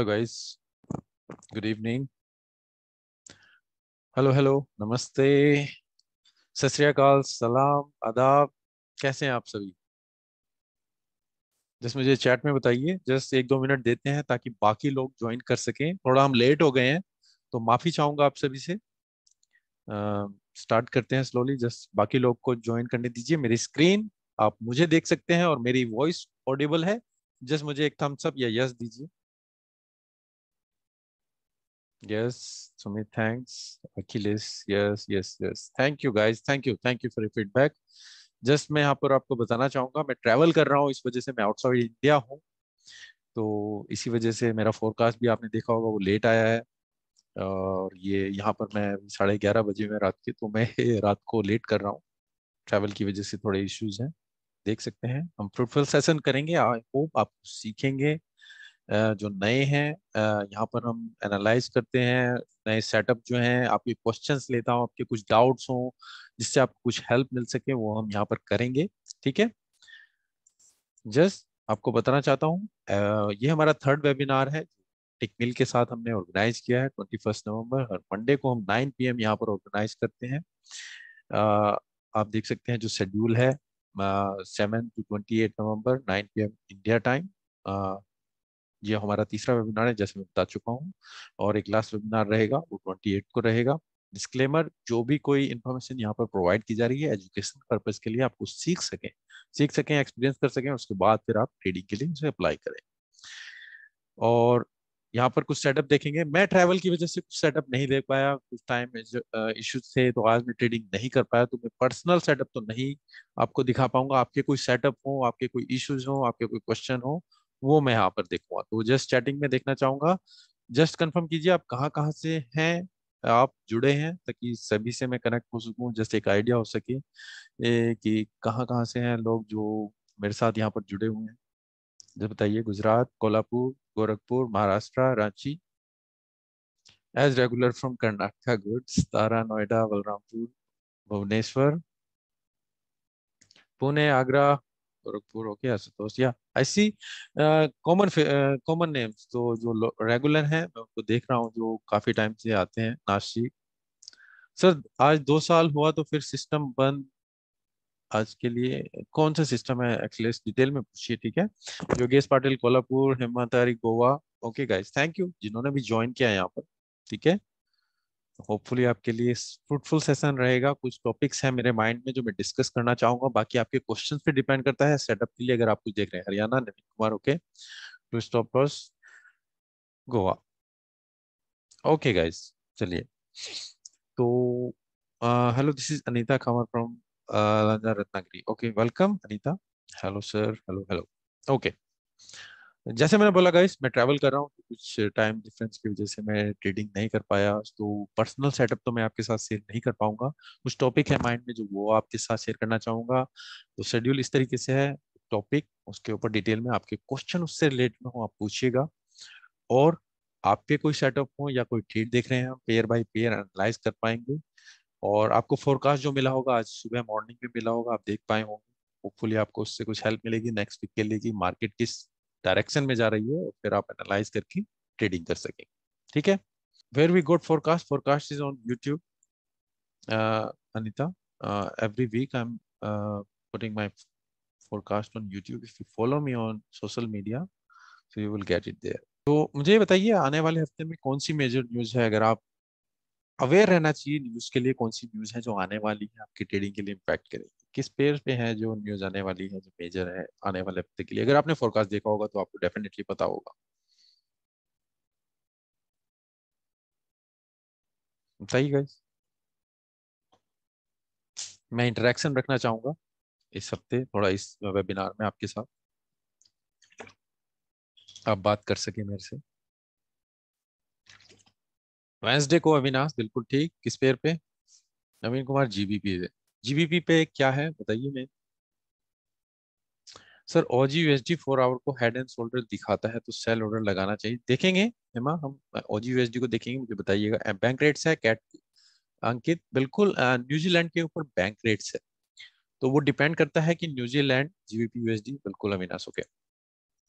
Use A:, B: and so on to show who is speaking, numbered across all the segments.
A: Hello guys good evening hello hello नमस्ते सत सलाम आदाब कैसे हैं आप सभी जस्ट मुझे चैट में बताइए जस्ट एक दो मिनट देते हैं ताकि बाकी लोग ज्वाइन कर सकें थोड़ा हम लेट हो गए हैं तो माफ़ी चाहूंगा आप सभी से स्टार्ट uh, करते हैं स्लोली जस्ट बाकी लोग को ज्वाइन करने दीजिए मेरी स्क्रीन आप मुझे देख सकते हैं और मेरी वॉइस ऑडिबल है जस्ट मुझे एक थम्स अप या यस दीजिए Yes, Sumit, thanks. Achilles, yes, yes, yes. Thank you guys, thank you, thank you for your feedback. Just मैं यहाँ पर आपको बताना चाहूँगा मैं ट्रैवल कर रहा हूँ इस वजह से मैं आउटसाइड इंडिया हूँ तो इसी वजह से मेरा फोरकास्ट भी आपने देखा होगा वो लेट आया है और ये यहाँ पर मैं साढ़े ग्यारह बजे में रात के तो मैं रात को लेट कर रहा हूँ ट्रैवल की वजह से थोड़े इश्यूज हैं देख सकते हैं हम फ्रूटफुल सेशन करेंगे आई होप आप सीखेंगे जो नए हैं यहाँ पर हम एनालाइज करते हैं नए सेटअप जो हैं आपके क्वेश्चंस लेता हूँ आपके कुछ डाउट्स हों जिससे आपको कुछ हेल्प मिल सके वो हम यहाँ पर करेंगे ठीक है जस्ट आपको बताना चाहता हूँ ये हमारा थर्ड वेबिनार है टिकमिल के साथ हमने ऑर्गेनाइज किया है ट्वेंटी फर्स्ट नवम्बर हर मंडे को हम नाइन पी यहाँ पर ऑर्गेनाइज करते हैं आप देख सकते हैं जो शेड्यूल है seven to twenty eight November nine P India time ये हमारा तीसरा वेबिनार है जैसे मैं बता चुका हूँ और एक लास्ट वेबिनार रहेगा वो ट्वेंटी को रहेगा डिस्क्लेमर जो भी कोई इन्फॉर्मेशन यहाँ पर प्रोवाइड की जा रही है एजुकेशन पर्पज के लिए आपको सीख सकें सीख सकें एक्सपीरियंस कर सकें उसके बाद फिर आप ट्रेडिंग के लिए अप्लाई करें और यहाँ पर कुछ सेटअप देखेंगे मैं ट्रैवल की वजह से कुछ सेटअप नहीं देख पाया कुछ टाइम इश्यूज uh, थे तो आज मैं ट्रेडिंग नहीं कर पाया तो मैं पर्सनल सेटअप तो नहीं आपको दिखा पाऊंगा आपके कोई सेटअप हो आपके कोई इश्यूज हो आपके कोई क्वेश्चन हो वो मैं यहाँ पर देखूंगा तो जस्ट चैटिंग में देखना चाहूंगा जस्ट कंफर्म कीजिए आप कहाँ कहाँ से हैं आप जुड़े हैं ताकि सभी से मैं कनेक्ट हो सकूं जस्ट एक आइडिया हो सके ए, कि कहाँ कहाँ से हैं लोग जो मेरे साथ यहाँ पर जुड़े हुए हैं जब बताइए Gujarat Kolhapur Gorakhpur Maharashtra Ranchi as regular from Karnataka good Tara Noida Balrampur Bhubaneswar Pune Agra Gorakhpur okay Ashutosh या I see common common names तो जो रेगुलर हैं मैं उनको देख रहा हूँ जो काफी टाइम से आते हैं नाशिक सर आज दो साल हुआ तो फिर सिस्टम बंद आज के लिए कौन सा सिस्टम है एक्सलेस डिटेल में पूछिए ठीक है Yogesh Patil Kolhapur Hema Tari Goa okay guys thank you जिन्होंने भी ज्वाइन किया है यहाँ पर ठीक है होपफुली आपके लिए फ्रूटफुल सेशन रहेगा कुछ टॉपिक्स हैं मेरे माइंड में जो मैं डिस्कस करना चाहूंगा बाकी आपके क्वेश्चन पे डिपेंड करता है सेटअप के लिए अगर आप कुछ देख रहे हैं Haryana Naveen Kumar okay two stoppers Goa okay guys चलिए तो hello this is Anita Khamar from Ratnagiri okay welcome Anita hello sir hello hello okay जैसे मैंने बोला गाइस मैं ट्रैवल कर रहा हूँ तो कुछ टाइम डिफरेंस की वजह से मैं ट्रेडिंग नहीं कर पाया तो पर्सनल सेटअप तो मैं आपके साथ शेयर नहीं कर पाऊंगा कुछ टॉपिक है माइंड में जो वो आपके साथ शेयर करना चाहूंगा तो शेड्यूल इस तरीके से है टॉपिक उसके ऊपर डिटेल में आपके क्वेश्चन उससे रिलेटेड हो आप पूछिएगा और आपके कोई सेटअप हो या कोई ट्रेड देख रहे हैं हम पेयर बाई पेयर एनालाइज कर पाएंगे और आपको फोरकास्ट जो मिला होगा आज सुबह मॉर्निंग में मिला होगा आप देख पाए होंगे होपफुली आपको उससे कुछ हेल्प मिलेगी नेक्स्ट वीक के लिए कि मार्केट किस डायरेक्शन में जा रही है फिर आप एनालाइज करके ट्रेडिंग कर सकेंगे ठीक है where we got forecast forecast is on YouTube Anita every week I am putting my forecast on YouTube if you follow me on social media so you will get it there तो मुझे बताइए आने वाले हफ्ते में कौन सी मेजर न्यूज है अगर आप अवेयर रहना चाहिए न्यूज के लिए कौन सी न्यूज है जो आने वाली है आपकी ट्रेडिंग के लिए इम्पैक्ट करेगी किस पेयर पे है जो न्यूज आने वाली है जो मेजर है आने वाले हफ्ते के लिए अगर आपने फोरकास्ट देखा होगा तो आपको डेफिनेटली पता होगा सही गाइस मैं इंटरेक्शन रखना चाहूंगा इस हफ्ते थोड़ा इस वेबिनार में आपके साथ आप बात कर सके मेरे से वेंसडे को अविनाश बिल्कुल ठीक किस पेयर पे नवीन कुमार जीबीपी पे जीबीपी पे क्या है बताइए मैं सर ओजी यूएसडी फोर आवर को हेड एंड शोल्डर दिखाता है तो सेल ऑर्डर लगाना चाहिए देखेंगे हेमा हम ओजी यूएसडी को देखेंगे मुझे बताइएगा बैंक रेट्स है कैट अंकित बिल्कुल न्यूजीलैंड के ऊपर बैंक रेट्स है तो वो डिपेंड करता है कि न्यूजीलैंड जीबीपी यूएसडी बिल्कुल अविनाश हो गया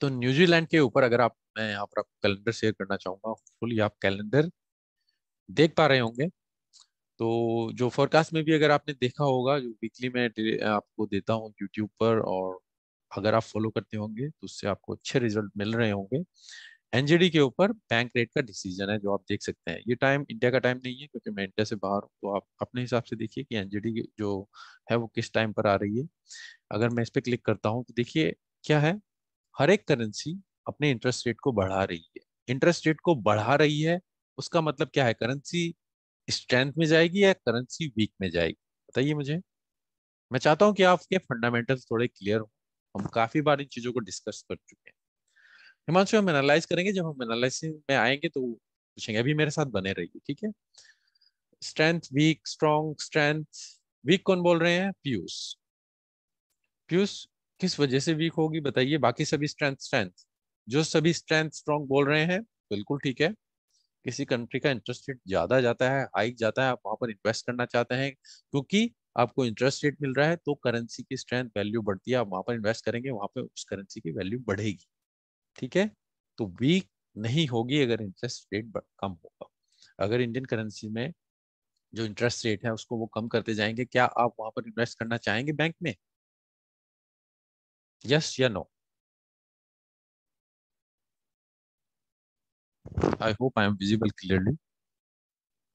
A: तो न्यूजीलैंड के ऊपर अगर आप मैं यहाँ पर आपको कैलेंडर शेयर करना चाहूंगा फुल आप कैलेंडर देख पा रहे होंगे तो जो फोरकास्ट में भी अगर आपने देखा होगा जो वीकली मैं आपको देता हूँ यूट्यूब पर और अगर आप फॉलो करते होंगे तो उससे आपको अच्छे रिजल्ट मिल रहे होंगे एनजीडी के ऊपर बैंक रेट का डिसीजन है जो आप देख सकते हैं ये टाइम इंडिया का टाइम नहीं है क्योंकि मैं इंडिया से बाहर हूँ तो आप अपने हिसाब से देखिए कि एनजेडी जो है वो किस टाइम पर आ रही है अगर मैं इस पर क्लिक करता हूँ तो देखिए क्या है हर एक करेंसी अपने इंटरेस्ट रेट को बढ़ा रही है इंटरेस्ट रेट को बढ़ा रही है उसका मतलब क्या है करेंसी स्ट्रेंथ में जाएगी या करेंसी वीक में जाएगी बताइए मुझे मैं चाहता हूं कि आपके फंडामेंटल थोड़े क्लियर हो हम काफी बार इन चीजों को डिस्कस कर चुके हैं हिमांशु हम एनालाइज करेंगे जब हम एनालिसिस में आएंगे तो पूछेंगे अभी मेरे साथ बने रहिए ठीक है strength weak strong strength weak कौन बोल रहे हैं पीयूष पीयूष किस वजह से वीक होगी बताइए बाकी सभी स्ट्रेंथ स्ट्रेंथ जो सभी स्ट्रेंथ स्ट्रॉन्ग बोल रहे हैं बिल्कुल ठीक है किसी कंट्री का इंटरेस्ट रेट ज्यादा जाता है हाइक जाता है आप वहां पर इन्वेस्ट करना चाहते हैं क्योंकि आपको इंटरेस्ट रेट मिल रहा है तो करेंसी की स्ट्रेंथ वैल्यू बढ़ती है आप वहां पर इन्वेस्ट करेंगे वहां पर उस करेंसी की वैल्यू बढ़ेगी ठीक है तो वीक नहीं होगी अगर इंटरेस्ट रेट कम होगा अगर इंडियन करेंसी में जो इंटरेस्ट रेट है उसको वो कम करते जाएंगे क्या आप वहां पर इन्वेस्ट करना चाहेंगे बैंक में यस या no I hope I am visible clearly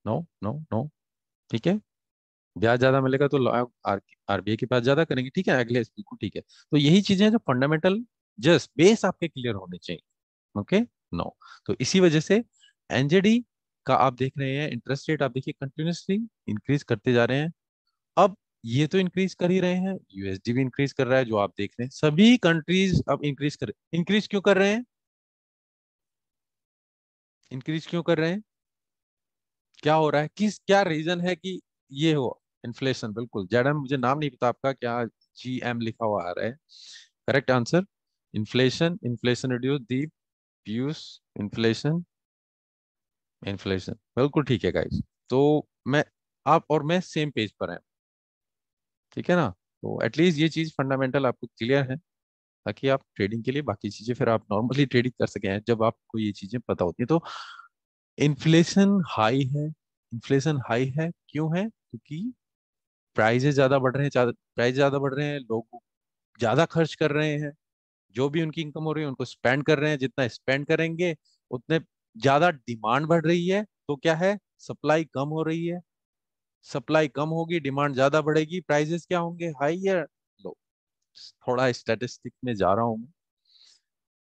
A: no no no ठीक है ब्याज ज्यादा मिलेगा तो आरबीआई के पास ज्यादा करेंगे ठीक है अगले बिल्कुल ठीक है तो यही चीजें जो फंडामेंटल जस्ट बेस आपके क्लियर होने चाहिए ओके नो तो इसी वजह से एनजेडी का आप देख रहे हैं इंटरेस्ट रेट आप देखिए कंटिन्यूसली इंक्रीज करते जा रहे हैं अब ये तो इंक्रीज कर ही रहे हैं यूएसडी भी इंक्रीज कर रहा है जो आप देख रहे हैं सभी कंट्रीज अब इंक्रीज कर इंक्रीज क्यों कर रहे हैं इंक्रीज क्यों कर रहे हैं क्या हो रहा है किस क्या रीजन है कि ये हो इन्फ्लेशन बिल्कुल जैडम मुझे नाम नहीं पता आपका क्या जी एम लिखा हुआ आ रहा है correct answer inflation inflation reduce Deep Piyush inflation inflation बिल्कुल ठीक है गाइस तो मैं आप और मैं सेम पेज पर हैं ठीक है ना तो एटलीस्ट ये चीज फंडामेंटल आपको क्लियर है ताकि आप ट्रेडिंग के लिए बाकी चीजें फिर आप नॉर्मली ट्रेडिंग कर सकें जब आपको ये चीजें पता होती तो है तो इन्फ्लेशन हाई है इन्फ्लेशन हाई है क्यों है क्योंकि प्राइजेस ज्यादा बढ़ रहे हैं प्राइस ज्यादा बढ़ रहे हैं लोग ज्यादा खर्च कर रहे हैं जो भी उनकी इनकम हो रही है उनको स्पेंड कर रहे हैं जितना स्पेंड करेंगे उतने ज्यादा डिमांड बढ़ रही है तो क्या है सप्लाई कम हो रही है सप्लाई कम होगी डिमांड ज्यादा बढ़ेगी प्राइजेस क्या होंगे हाई या थोड़ा स्टैटिस्टिक में जा रहा हूं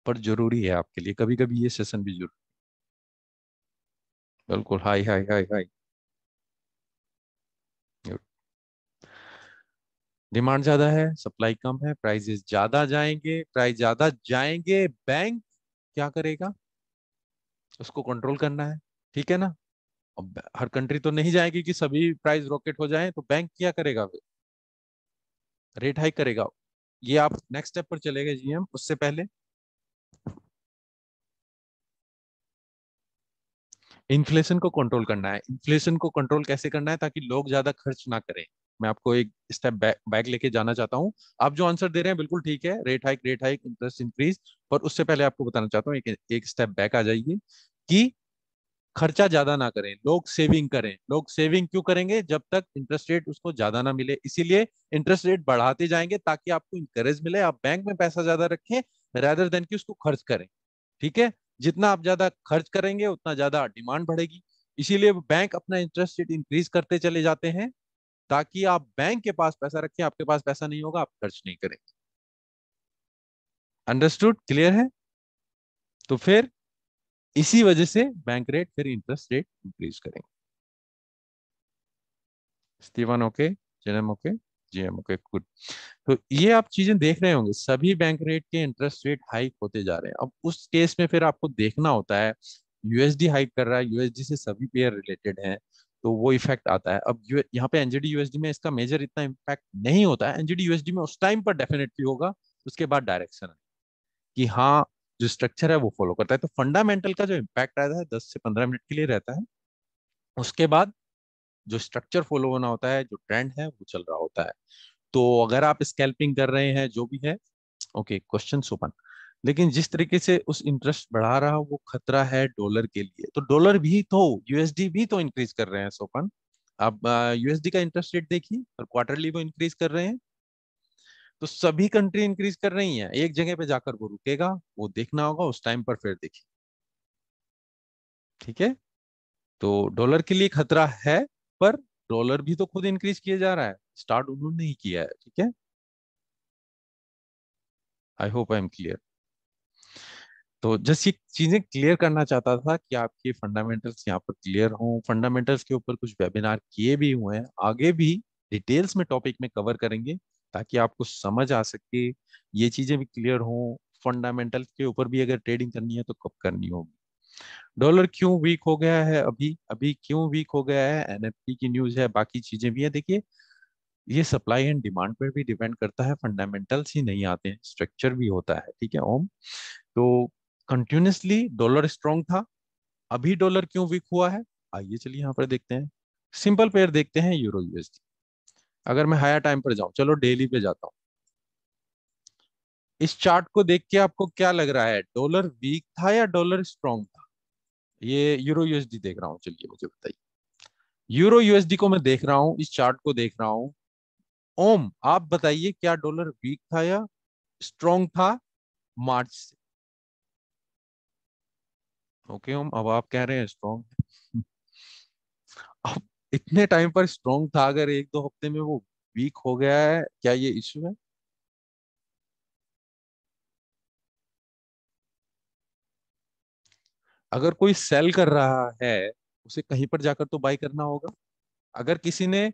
A: पर जरूरी है आपके लिए कभी कभी ये सेशन भी जरूरी बिल्कुल हाय हाय हाय हाय डिमांड ज्यादा है सप्लाई कम है प्राइजेस ज्यादा जाएंगे प्राइस ज्यादा जाएंगे बैंक क्या करेगा उसको कंट्रोल करना है ठीक है ना अब हर कंट्री तो नहीं जाएगी कि सभी प्राइस रॉकेट हो जाए तो बैंक क्या करेगा रेट हाई करेगा ये आप नेक्स्ट स्टेप पर चले गए जीएम उससे पहले इन्फ्लेशन को कंट्रोल करना है इन्फ्लेशन को कंट्रोल कैसे करना है ताकि लोग ज्यादा खर्च ना करें मैं आपको एक स्टेप बैक, लेके जाना चाहता हूँ आप जो आंसर दे रहे हैं बिल्कुल ठीक है rate hike rate hike interest increase पर उससे पहले आपको बताना चाहता हूँ एक, एक स्टेप बैक आ जाइए कि खर्चा ज्यादा ना करें लोग सेविंग करें लोग सेविंग क्यों करेंगे जब तक इंटरेस्ट रेट उसको ज्यादा ना मिले इसीलिए इंटरेस्ट रेट बढ़ाते जाएंगे ताकि आपको इंकरेज मिले आप बैंक में पैसा ज्यादा रखें रेदर देन की उसको खर्च करें ठीक है जितना आप ज्यादा खर्च करेंगे उतना ज्यादा डिमांड बढ़ेगी इसीलिए बैंक अपना इंटरेस्ट रेट इंक्रीज करते चले जाते हैं ताकि आप बैंक के पास पैसा रखें आपके पास पैसा नहीं होगा आप खर्च नहीं करेंगे अंडरस्टूड क्लियर है तो फिर इसी वजह से बैंक रेट फिर इंटरेस्ट रेट इंक्रीज करेंगे स्टीवन ओके जेनम ओके जीएम ओके गुड तो ये आप चीजें देख रहे होंगे सभी बैंक रेट के इंटरेस्ट रेट हाइक होते जा रहे हैं अब उस केस में फिर आपको देखना होता है यूएसडी हाइक कर रहा है यूएसडी से सभी पेयर रिलेटेड है तो वो इफेक्ट आता है अब यहाँ पे एनजीडी यूएसडी में इसका मेजर इतना इम्पैक्ट नहीं होता है एनजीडी यूएसडी में उस टाइम पर डेफिनेटली होगा उसके बाद डायरेक्शन कि हाँ जो स्ट्रक्चर है वो फॉलो करता है तो फंडामेंटल का जो इम्पैक्ट आता है दस से पंद्रह मिनट के लिए रहता है उसके बाद जो स्ट्रक्चर फॉलो होना होता है जो ट्रेंड है वो चल रहा होता है तो अगर आप स्कैल्पिंग कर रहे हैं जो भी है ओके क्वेश्चन सुपन लेकिन जिस तरीके से उस इंटरेस्ट बढ़ा रहा वो खतरा है डॉलर के लिए तो डॉलर भी तो यूएसडी भी तो इंक्रीज कर रहे हैं सोपन अब यूएसडी का इंटरेस्ट रेट देखिए और क्वार्टरली वो इंक्रीज कर रहे हैं तो सभी कंट्री इंक्रीज कर रही हैं एक जगह पे जाकर वो रुकेगा वो देखना होगा उस टाइम पर फिर देखिए ठीक है तो डॉलर के लिए खतरा है पर डॉलर भी तो खुद इंक्रीज किया जा रहा है स्टार्ट उन्होंने ही किया है ठीक है I hope I am clear तो जस्ट ये चीजें क्लियर करना चाहता था कि आपके फंडामेंटल्स यहाँ पर क्लियर हों फंडामेंटल्स के ऊपर कुछ वेबिनार किए भी हुए हैं आगे भी डिटेल्स में टॉपिक में कवर करेंगे ताकि आपको समझ आ सके ये चीजें भी क्लियर हो फंडामेंटल के ऊपर भी अगर ट्रेडिंग करनी है तो कब करनी होगी डॉलर क्यों वीक हो गया है अभी अभी क्यों वीक हो गया है एनएफटी की न्यूज है बाकी चीजें भी है देखिए ये सप्लाई एंड डिमांड पर भी डिपेंड करता है फंडामेंटल्स ही नहीं आते हैं स्ट्रक्चर भी होता है ठीक है ओम तो कंटिन्यूसली डॉलर स्ट्रांग था अभी डॉलर क्यों वीक हुआ है आइए चलिए यहाँ पर देखते हैं सिंपल पेयर देखते हैं यूरो यूएसडी अगर मैं हायर टाइम पर जाऊं चलो डेली पे जाता हूं इस चार्ट को देख के आपको क्या लग रहा है डॉलर वीक था या डॉलर स्ट्रॉन्ग था ये यूरो यूएसडी देख रहा हूं चलिए मुझे बताइए यूरो यूएसडी को मैं देख रहा हूं इस चार्ट को देख रहा हूं ओम आप बताइए क्या डॉलर वीक था या स्ट्रॉन्ग था मार्च से ओके ओम अब आप कह रहे हैं स्ट्रॉन्ग अब इतने टाइम पर स्ट्रॉन्ग था अगर एक दो हफ्ते में वो वीक हो गया है क्या ये इश्यू है अगर कोई सेल कर रहा है उसे कहीं पर जाकर तो बाय करना होगा अगर किसी ने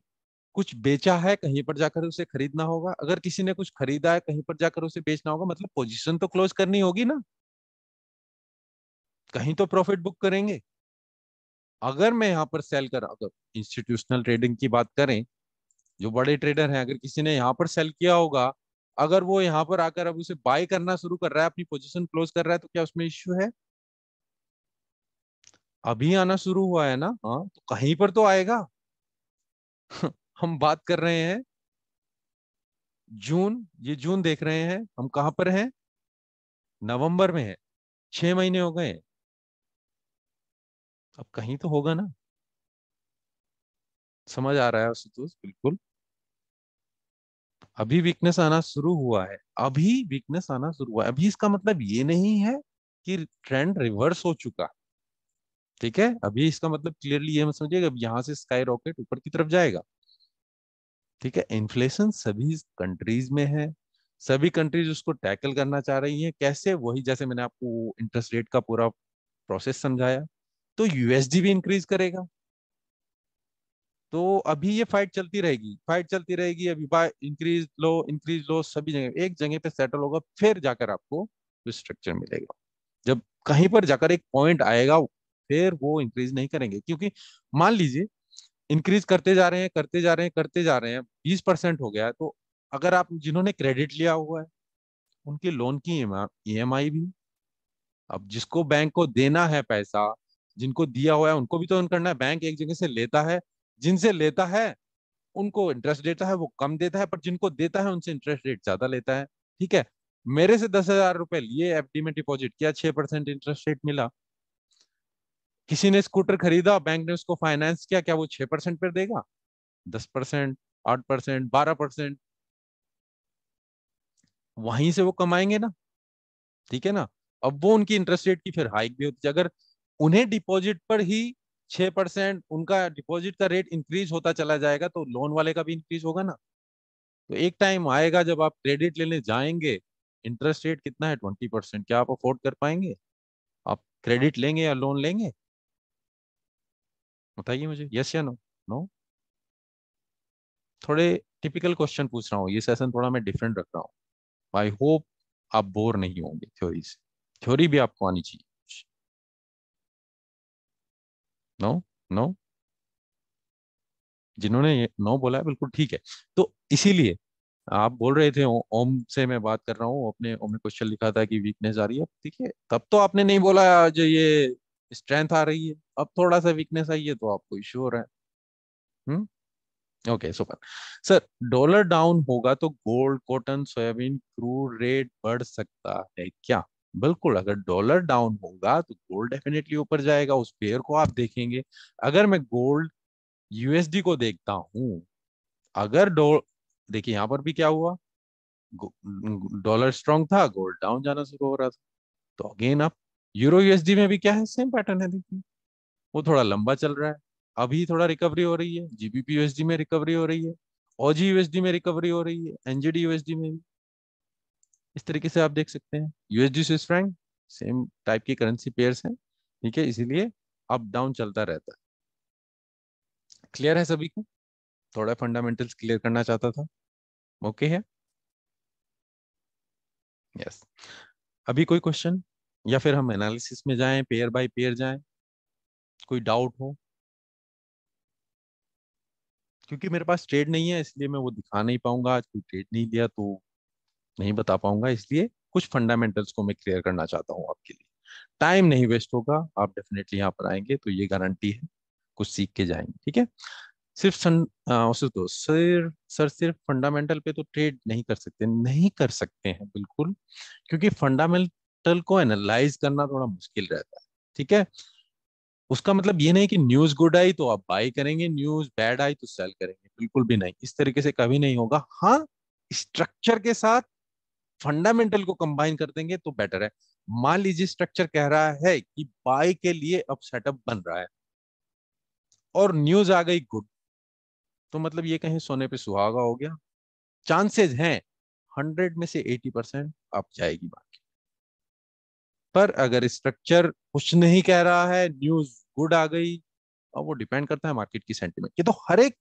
A: कुछ बेचा है कहीं पर जाकर उसे खरीदना होगा अगर किसी ने कुछ खरीदा है कहीं पर जाकर उसे बेचना होगा मतलब पोजीशन तो क्लोज करनी होगी ना कहीं तो प्रॉफिट बुक करेंगे अगर मैं यहाँ पर सेल कर अगर इंस्टीट्यूशनल ट्रेडिंग की बात करें जो बड़े ट्रेडर हैं अगर किसी ने यहाँ पर सेल किया होगा अगर वो यहाँ पर आकर अब उसे बाय करना शुरू कर रहा है अपनी पोजिशन क्लोज कर रहा है तो क्या उसमें इश्यू है अभी आना शुरू हुआ है ना हाँ तो कहीं पर तो आएगा हम बात कर रहे हैं जून ये जून देख रहे हैं हम कहां पर हैं नवंबर में है छह महीने हो गए हैं अब कहीं तो होगा ना समझ आ रहा है आशुतोष बिल्कुल अभी वीकनेस आना शुरू हुआ है अभी वीकनेस आना शुरू हुआ है अभी इसका मतलब ये नहीं है कि ट्रेंड रिवर्स हो चुका ठीक है अभी इसका मतलब क्लियरली ये समझिएगा यहां से स्काई रॉकेट ऊपर की तरफ जाएगा ठीक है इन्फ्लेशन सभी कंट्रीज में है सभी कंट्रीज उसको टैकल करना चाह रही हैं कैसे वही जैसे मैंने आपको इंटरेस्ट रेट का पूरा प्रोसेस समझाया तो यूएसडी भी इंक्रीज करेगा तो अभी ये फाइट चलती रहेगी फाइट चलती रहेगी अभी बाय इंक्रीज लो इंक्रीज लो सभी जगह एक जगह पे सेटल होगा फिर जाकर आपको स्ट्रक्चर मिलेगा जब कहीं पर जाकर एक पॉइंट आएगा फिर वो इंक्रीज नहीं करेंगे क्योंकि मान लीजिए इंक्रीज करते जा रहे हैं करते जा रहे हैं करते जा रहे हैं बीस परसेंट हो गया तो अगर आप जिन्होंने क्रेडिट लिया हुआ है उनके लोन की ई e e भी अब जिसको बैंक को देना है पैसा जिनको दिया हुआ है उनको भी तो अर्न करना है बैंक एक जगह से लेता है जिनसे लेता है उनको इंटरेस्ट देता है वो कम देता है पर जिनको देता है उनसे इंटरेस्ट रेट ज्यादा लेता है ठीक है मेरे से दस हजार रुपए लिए एफ में डिपॉजिट किया छह परसेंट इंटरेस्ट रेट मिला किसी ने स्कूटर खरीदा बैंक ने उसको फाइनेंस किया क्या वो छह परसेंट पर देगा दस परसेंट आठ परसेंट बारह परसेंट वहीं से वो कमाएंगे ना ठीक है ना अब वो उनकी इंटरेस्ट रेट की फिर हाइक भी होती है अगर उन्हें डिपॉजिट पर ही छह परसेंट उनका डिपॉजिट का रेट इंक्रीज होता चला जाएगा तो लोन वाले का भी इंक्रीज होगा ना तो एक टाइम आएगा जब आप क्रेडिट लेने जाएंगे इंटरेस्ट रेट कितना है ट्वेंटी परसेंट क्या आप अफोर्ड कर पाएंगे आप क्रेडिट लेंगे या लोन लेंगे बताइए मुझे यस या नो नो थोड़े टिपिकल क्वेश्चन पूछ रहा हूँ ये सेशन थोड़ा मैं डिफरेंट रख रहा हूँ आई होप आप बोर नहीं होंगे थ्योरी से थ्योरी भी आपको आनी चाहिए नो नो जिन्होंने नो बोला है बिल्कुल ठीक है तो इसीलिए आप बोल रहे थे ओम से मैं बात कर रहा हूँ अपने ओम में क्वेश्चन लिखा था कि वीकनेस आ रही है है तब तो आपने नहीं बोला जो ये स्ट्रेंथ आ रही है अब थोड़ा सा वीकनेस आई है तो आपको इश्यू हो रहा है hmm okay super sir dollar down होगा तो gold cotton soybean crude rate बढ़ सकता है क्या बिल्कुल अगर डॉलर डाउन होगा तो गोल्ड डेफिनेटली ऊपर जाएगा उस पेयर को आप देखेंगे अगर मैं गोल्ड यूएसडी को देखता हूँ अगर देखिए यहाँ पर भी क्या हुआ डॉलर स्ट्रांग था गोल्ड डाउन जाना शुरू हो रहा था तो अगेन आप यूरो यूएसडी में भी क्या है सेम पैटर्न है देखिए वो थोड़ा लंबा चल रहा है अभी थोड़ा रिकवरी हो रही है जीबीपी यूएसडी में रिकवरी हो रही है ओजी यूएसडी में रिकवरी हो रही है एनजीडी यूएसडी में भी इस तरीके से आप देख सकते हैं USD Swiss franc same type की करेंसी पेयर हैं ठीक है इसीलिए अप डाउन चलता रहता है क्लियर है सभी को थोड़ा फंडामेंटल्स क्लियर करना चाहता था ओके okay है यस yes. अभी कोई क्वेश्चन या फिर हम एनालिसिस में जाएं पेयर बाय पेयर जाएं कोई डाउट हो क्योंकि मेरे पास ट्रेड नहीं है इसलिए मैं वो दिखा नहीं पाऊंगा आज कोई ट्रेड नहीं दिया तो नहीं बता पाऊंगा इसलिए कुछ फंडामेंटल्स को मैं क्लियर करना चाहता हूँ आपके लिए टाइम नहीं वेस्ट होगा आप डेफिनेटली यहाँ पर आएंगे तो ये गारंटी है कुछ सीख के जाएंगे ठीक है सिर्फ सन तो सर सर सिर्फ फंडामेंटल पे तो ट्रेड नहीं कर सकते नहीं कर सकते हैं बिल्कुल क्योंकि फंडामेंटल को एनालाइज करना थोड़ा मुश्किल रहता है ठीक है उसका मतलब ये नहीं कि न्यूज गुड आई तो आप बाई करेंगे न्यूज बैड आई तो सेल करेंगे बिल्कुल भी नहीं इस तरीके से कभी नहीं होगा हाँ स्ट्रक्चर के साथ फंडामेंटल को कंबाइन कर देंगे तो बेटर है मान लीजिए स्ट्रक्चर कह रहा है कि बाय के लिए अब सेटअप बन रहा है और न्यूज आ गई गुड तो मतलब ये कहीं सोने पे सुहागा हो गया चांसेस हैं हंड्रेड में से एटी परसेंट आप जाएगी बाकी पर अगर स्ट्रक्चर कुछ नहीं कह रहा है न्यूज गुड आ गई और वो डिपेंड करता है मार्केट की सेंटिमेंट ये तो हर एक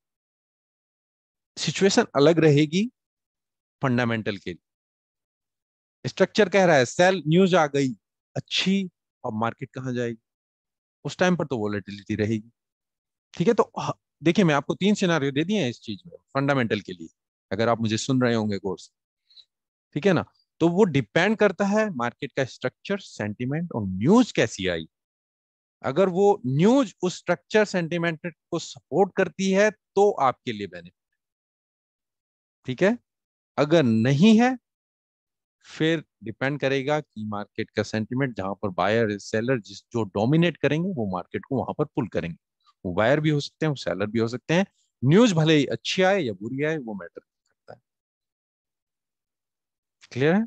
A: सिचुएशन अलग रहेगी फंडामेंटल के लिए स्ट्रक्चर कह रहा है सेल न्यूज आ गई अच्छी और मार्केट कहाँ जाएगी उस टाइम पर तो वॉलेटिलिटी रहेगी ठीक है तो देखिए मैं आपको तीन सिनारियो दे दिए हैं इस चीज में फंडामेंटल के लिए अगर आप मुझे सुन रहे होंगे कोर्स ठीक है ना तो वो डिपेंड करता है मार्केट का स्ट्रक्चर सेंटिमेंट और न्यूज कैसी आई अगर वो न्यूज उस स्ट्रक्चर सेंटिमेंट को सपोर्ट करती है तो आपके लिए बेनिफिट ठीक है अगर नहीं है फिर डिपेंड करेगा कि मार्केट का सेंटीमेंट जहां पर बायर सेलर जिस जो डोमिनेट करेंगे वो मार्केट को वहां पर पुल करेंगे वो बायर भी हो सकते हैं वो सेलर भी हो सकते हैं न्यूज भले ही अच्छी आए या बुरी आए वो मैटर नहीं करता है क्लियर है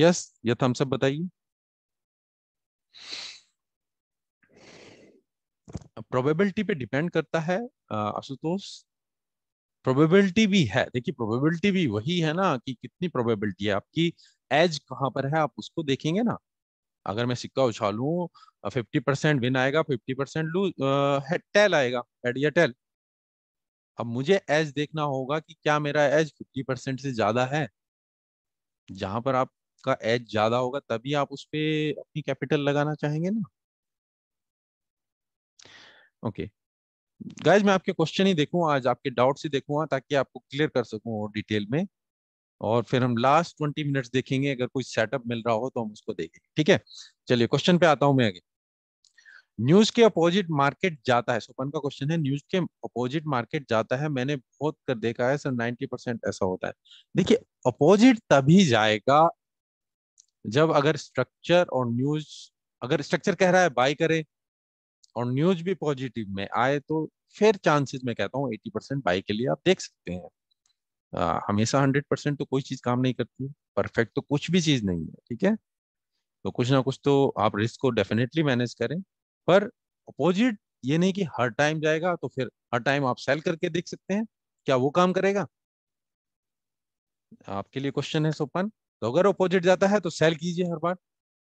A: यस यह हम सब बताइए प्रोबेबिलिटी पे डिपेंड करता है आशुतोष प्रोबेबिलिटी भी है देखिए प्रोबेबिलिटी भी वही है ना कि कितनी प्रोबेबिलिटी है आपकी एज कहाँ पर है आप उसको देखेंगे ना अगर मैं सिक्का उछालू फिफ्टी परसेंट विन आएगा फिफ्टी परसेंट लू टेल आएगा हेड या टेल अब मुझे एज देखना होगा कि क्या मेरा एज फिफ्टी परसेंट से ज्यादा है जहां पर आपका एज ज्यादा होगा तभी आप उस पर अपनी कैपिटल लगाना चाहेंगे ना ओके okay. गाइज मैं आपके क्वेश्चन ही देखूँ आज आपके डाउट ही देखूंगा हाँ, ताकि आपको क्लियर कर सकूँ और डिटेल में और फिर हम लास्ट ट्वेंटी मिनट्स देखेंगे अगर कोई सेटअप मिल रहा हो तो हम उसको देखेंगे ठीक है चलिए क्वेश्चन पे आता हूँ मैं आगे न्यूज के अपोजिट मार्केट जाता है सोपन का क्वेश्चन है न्यूज के अपोजिट मार्केट जाता है मैंने बहुत कर देखा है सर नाइनटी परसेंट ऐसा होता है देखिए अपोजिट तभी जाएगा जब अगर स्ट्रक्चर और न्यूज अगर स्ट्रक्चर कह रहा है बाई करे और न्यूज भी पॉजिटिव में आए तो फिर चांसेस में कहता हूँ एटी परसेंट बाई के लिए आप देख सकते हैं आ, हमेशा हंड्रेड परसेंट तो कोई चीज काम नहीं करती परफेक्ट तो कुछ भी चीज नहीं है ठीक है तो कुछ ना कुछ तो आप रिस्क को डेफिनेटली मैनेज करें पर अपोजिट ये नहीं कि हर टाइम जाएगा तो फिर हर टाइम आप सेल करके देख सकते हैं क्या वो काम करेगा आपके लिए क्वेश्चन है सोपन तो अगर अपोजिट जाता है तो सेल कीजिए हर बार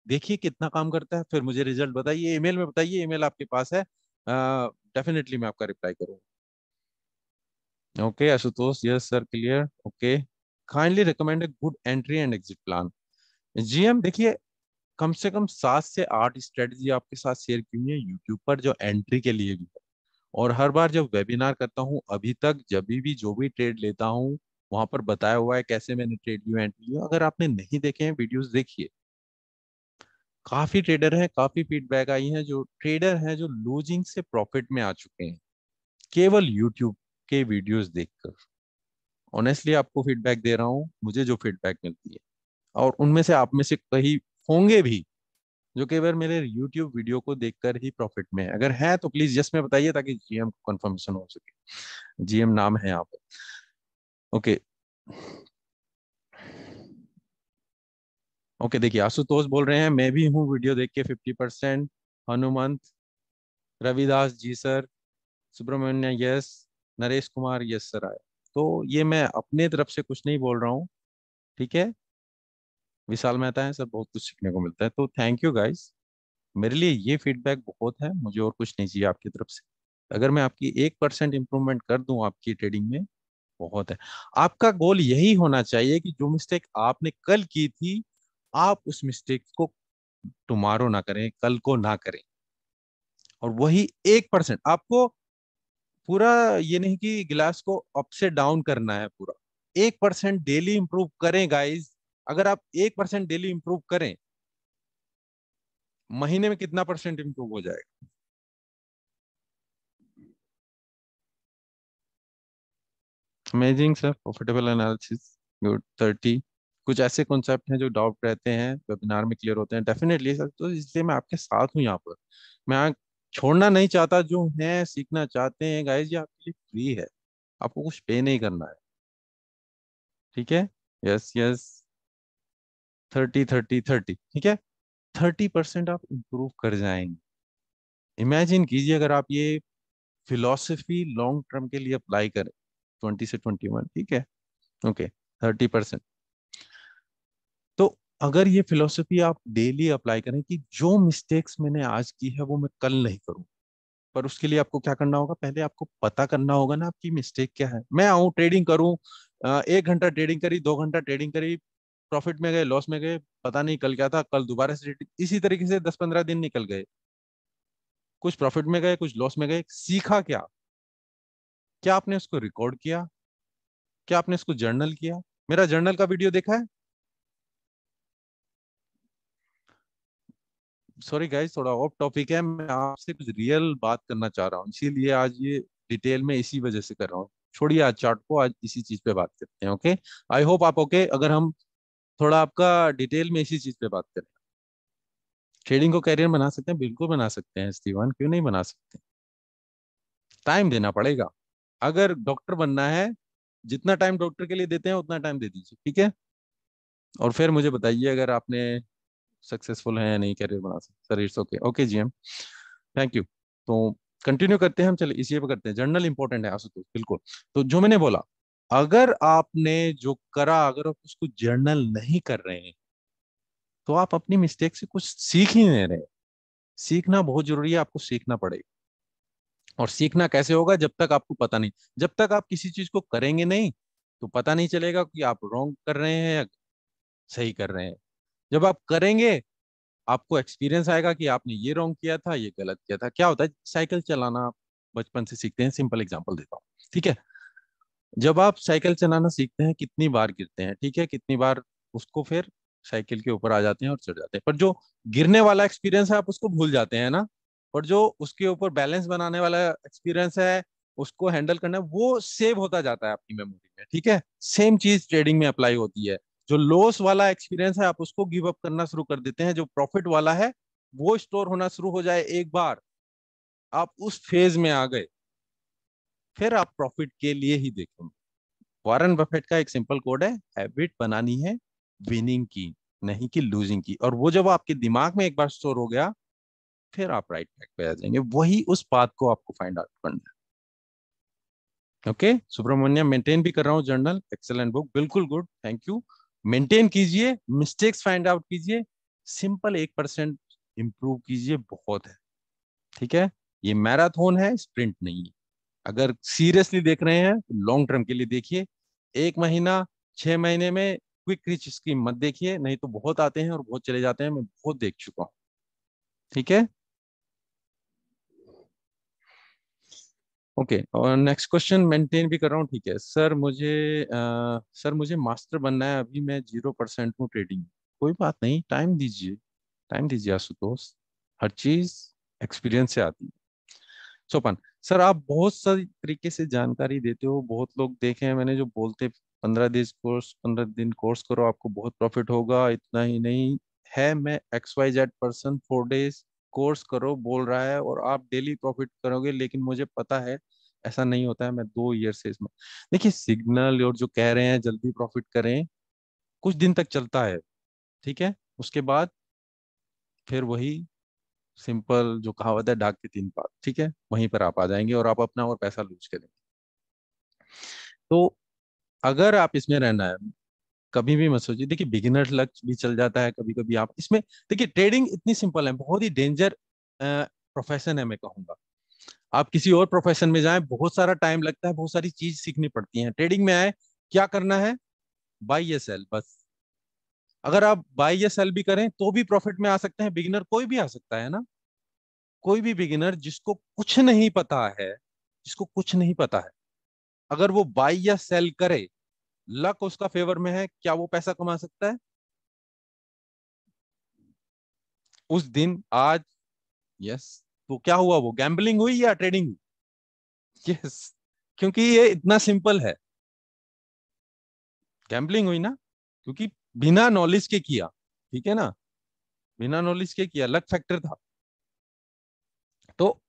A: देखिए कितना काम करता है फिर मुझे रिजल्ट बताइए ईमेल में बताइए ईमेल आपके पास है डेफिनेटली मैं आपका रिप्लाई करूंगा okay Ashutosh yes sir clear okay kindly recommend a good entry and exit plan GM देखिए कम से कम सात से आठ स्ट्रेटजी आपके साथ शेयर की हुई है यूट्यूब पर जो एंट्री के लिए भी है और हर बार जब वेबिनार करता हूँ अभी तक जब भी जो भी ट्रेड लेता हूँ वहां पर बताया हुआ है कैसे मैंने ट्रेड लिया एंट्री लिया अगर आपने नहीं देखे हैं वीडियोस देखिए है। काफी ट्रेडर हैं काफी फीडबैक आई है जो ट्रेडर हैं जो लूजिंग से प्रॉफिट में आ चुके हैं केवल यूट्यूब के वीडियोस देखकर ऑनेस्टली आपको फीडबैक दे रहा हूँ मुझे जो फीडबैक मिलती है और उनमें से आप में से कहीं होंगे भी जो केवल मेरे यूट्यूब वीडियो को देखकर ही प्रॉफिट में है अगर है तो प्लीज जस्ट में बताइए ताकि जीएम को कंफर्मेशन हो सके जीएम नाम है यहाँ पर ओके ओके देखिए आशुतोष बोल रहे हैं मैं भी हूँ वीडियो देख के fifty percent Hanumant Ravidas ji sir Subramanya yes Naresh Kumar yes sir आए तो ये मैं अपने तरफ से कुछ नहीं बोल रहा हूँ ठीक है विशाल मेहता है सर बहुत कुछ सीखने को मिलता है तो थैंक यू गाइस मेरे लिए ये फीडबैक बहुत है मुझे और कुछ नहीं चाहिए आपकी तरफ से अगर मैं आपकी एक परसेंट इम्प्रूवमेंट कर दूं आपकी ट्रेडिंग में बहुत है आपका गोल यही होना चाहिए कि जो मिस्टेक आपने कल की थी आप उस मिस्टेक को टुमारो ना करें कल को ना करें और वही एक परसेंट आपको पूरा ये नहीं कि गिलास को अप से डाउन करना है पूरा एक परसेंट डेली इंप्रूव करें गाइस अगर आप एक परसेंट डेली इंप्रूव करें महीने में कितना परसेंट इंप्रूव हो जाएगा amazing sir profitable analysis good 30 कुछ ऐसे कॉन्सेप्ट हैं जो डाउट रहते हैं वेबिनार में क्लियर होते हैं डेफिनेटली सर तो इसलिए मैं आपके साथ हूँ यहाँ पर मैं यहाँ छोड़ना नहीं चाहता जो है सीखना चाहते हैं गाइज ये आपके लिए फ्री है आपको कुछ पे नहीं करना है ठीक है yes yes thirty thirty thirty ठीक है थर्टी परसेंट आप इम्प्रूव कर जाएंगे इमेजिन कीजिए अगर आप ये फिलोसफी लॉन्ग टर्म के लिए अप्लाई करें ट्वेंटी से ट्वेंटी वन ठीक है ओके थर्टी परसेंट अगर ये फिलोसफी आप डेली अप्लाई करें कि जो मिस्टेक्स मैंने आज की है वो मैं कल नहीं करूँ पर उसके लिए आपको क्या करना होगा पहले आपको पता करना होगा ना आपकी मिस्टेक क्या है मैं आऊँ ट्रेडिंग करूँ एक घंटा ट्रेडिंग करी दो घंटा ट्रेडिंग करी प्रॉफिट में गए लॉस में गए पता नहीं कल क्या था कल दोबारा से इसी तरीके से दस पंद्रह दिन निकल गए कुछ प्रॉफिट में गए कुछ लॉस में गए सीखा क्या क्या आपने उसको रिकॉर्ड किया क्या आपने उसको जर्नल किया मेरा जर्नल का वीडियो देखा है सॉरी गाइस थोड़ा ऑफ टॉपिक है मैं आपसे कुछ रियल बात करना चाह रहा हूँ इसीलिए आज ये डिटेल में इसी वजह से कर रहा हूँ छोड़िए आज चार्ट को आज इसी चीज पे बात करते हैं ओके आई होप आप ओके अगर हम थोड़ा आपका डिटेल में इसी चीज पे बात करें ट्रेडिंग को कैरियर बना सकते हैं बिल्कुल बना सकते हैं स्टीवन क्यों नहीं बना सकते टाइम देना पड़ेगा अगर डॉक्टर बनना है जितना टाइम डॉक्टर के लिए देते हैं उतना टाइम दे दीजिए ठीक है और फिर मुझे बताइए अगर आपने सक्सेसफुल हैं या नहीं करियर बना सकते sir it's okay okay G M thank you तो कंटिन्यू करते हैं हम चलिए इसी पर करते हैं जर्नल इंपॉर्टेंट है आशुतोष बिल्कुल तो जो मैंने बोला अगर आपने जो करा अगर आप उसको जर्नल नहीं कर रहे हैं तो आप अपनी मिस्टेक से कुछ सीख ही नहीं रहे सीखना बहुत जरूरी है आपको सीखना पड़ेगा और सीखना कैसे होगा जब तक आपको पता नहीं जब तक आप किसी चीज को करेंगे नहीं तो पता नहीं चलेगा कि आप रॉन्ग कर रहे हैं या सही कर रहे हैं जब आप करेंगे आपको एक्सपीरियंस आएगा कि आपने ये रॉन्ग किया था ये गलत किया था क्या होता है साइकिल चलाना बचपन से सीखते हैं सिंपल एग्जाम्पल देता हूँ ठीक है जब आप साइकिल चलाना सीखते हैं कितनी बार गिरते हैं ठीक है कितनी बार उसको फिर साइकिल के ऊपर आ जाते हैं और चढ़ जाते हैं पर जो गिरने वाला एक्सपीरियंस है आप उसको भूल जाते हैं ना पर जो उसके ऊपर बैलेंस बनाने वाला एक्सपीरियंस है उसको हैंडल करना वो सेव होता जाता है आपकी मेमोरी में ठीक है सेम चीज ट्रेडिंग में अप्लाई होती है जो लॉस वाला एक्सपीरियंस है आप उसको गिव अप करना शुरू कर देते हैं जो प्रॉफिट वाला है वो स्टोर होना शुरू हो जाए एक बार आप उस फेज में आ गए फिर आप प्रॉफिट के लिए ही देखेंगे वॉरेन बफेट का एक सिंपल कोड है हैबिट बनानी है विनिंग की नहीं कि लूजिंग की और वो जब आपके दिमाग में एक बार स्टोर हो गया फिर आप राइट ट्रैक पे आ जाएंगे वही उस बात को आपको फाइंड आउट करना है ओके सुब्रमण्यम मेंटेन भी कर रहा हूँ जर्नल एक्सेलेंट बुक बिल्कुल गुड थैंक यू मेंटेन कीजिए मिस्टेक्स फाइंड आउट कीजिए सिंपल एक परसेंट इम्प्रूव कीजिए बहुत है ठीक है ये मैराथन है स्प्रिंट नहीं है अगर सीरियसली देख रहे हैं तो लॉन्ग टर्म के लिए देखिए एक महीना छह महीने में क्विक रिच स्कीम मत देखिए नहीं तो बहुत आते हैं और बहुत चले जाते हैं मैं बहुत देख चुका हूँ ठीक है ओके और नेक्स्ट क्वेश्चन मेंटेन भी कर रहा हूँ ठीक है सर मुझे आ, सर मुझे मास्टर बनना है अभी मैं जीरो परसेंट हूँ ट्रेडिंग कोई बात नहीं टाइम दीजिए टाइम दीजिए आशुतोष हर चीज एक्सपीरियंस से आती है सोपन सर आप बहुत सारी तरीके से जानकारी देते हो बहुत लोग देखे हैं मैंने जो बोलते पंद्रह दिन कोर्स पंद्रह दिन कोर्स करो आपको बहुत प्रॉफिट होगा इतना ही नहीं है मैं X Y Z person four days course करो बोल रहा है और आप डेली प्रॉफिट करोगे लेकिन मुझे पता है ऐसा नहीं होता है मैं दो ईयर से इसमें देखिए सिग्नल और जो कह रहे हैं जल्दी प्रॉफिट करें कुछ दिन तक चलता है ठीक है उसके बाद फिर वही सिंपल जो कहावत है डाक के तीन पात ठीक है वहीं पर आप आ जाएंगे और आप अपना और पैसा लूज करेंगे तो अगर आप इसमें रहना है कभी भी मत सोचिए देखिए बिगिनर लक भी चल जाता है कभी कभी आप इसमें देखिए ट्रेडिंग इतनी सिंपल है बहुत ही डेंजर प्रोफेशन है मैं कहूँगा आप किसी और प्रोफेशन में जाएं बहुत सारा टाइम लगता है बहुत सारी चीज सीखनी पड़ती है ट्रेडिंग में आए क्या करना है बाई या सेल बस अगर आप बाई या सेल भी करें तो भी प्रॉफिट में आ सकते हैं बिगिनर कोई भी आ सकता है ना कोई भी बिगिनर जिसको कुछ नहीं पता है जिसको कुछ नहीं पता है अगर वो बाई या सेल करे लक उसका फेवर में है क्या वो पैसा कमा सकता है उस दिन आज यस तो क्या हुआ वो गैम्बलिंग हुई या ट्रेडिंग हुई यस क्योंकि ये इतना सिंपल है गैम्बलिंग हुई ना क्योंकि बिना नॉलेज के किया ठीक है ना बिना नॉलेज के किया लक फैक्टर था तो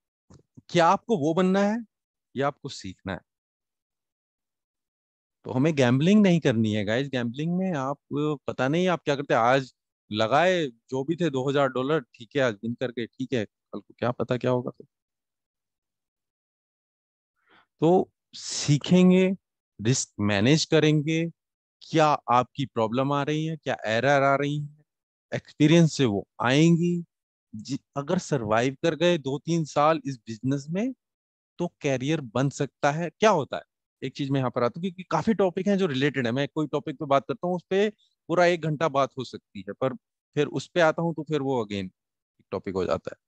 A: क्या आपको वो बनना है या आपको सीखना है तो हमें गैम्बलिंग नहीं करनी है गाइज गैम्बलिंग में आप पता नहीं आप क्या करते आज लगाए जो भी थे दो हजार डॉलर ठीक है आज दिन करके ठीक है कल को क्या पता क्या होगा तो सीखेंगे रिस्क मैनेज करेंगे क्या आपकी प्रॉब्लम आ रही है क्या एरर आ रही है एक्सपीरियंस से वो आएंगी अगर सरवाइव कर गए दो तीन साल इस बिजनेस में तो कैरियर बन सकता है क्या होता है एक चीज में यहाँ पर आता हूँ क्योंकि काफी टॉपिक हैं जो रिलेटेड है मैं कोई टॉपिक पे बात करता हूँ उस पर पूरा एक घंटा बात हो सकती है पर फिर उस पर आता हूँ तो फिर वो अगेन एक टॉपिक हो जाता है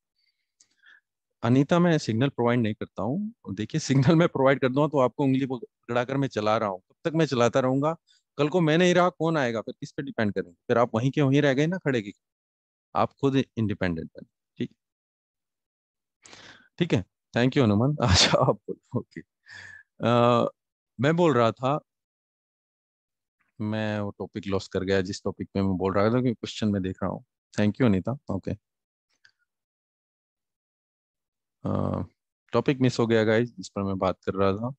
A: अनीता मैं सिग्नल प्रोवाइड नहीं करता हूँ देखिए सिग्नल मैं प्रोवाइड कर दूंगा तो आपको उंगली पकड़ा कर मैं चला रहा हूँ तब तक मैं चलाता रहूंगा कल को मैं नहीं रहा कौन आएगा फिर किस पे डिपेंड करेंगे फिर आप वहीं के वहीं रह गए ना खड़े के आप खुद इंडिपेंडेंट बने ठीक ठीक है थैंक यू हनुमान अच्छा आप बोलो ओके मैं बोल रहा था मैं वो टॉपिक लॉस कर गया जिस टॉपिक में मैं बोल रहा था क्योंकि क्वेश्चन में देख रहा हूँ thank you Anita okay topic miss हो गया गाइस जिस पर मैं बात कर रहा था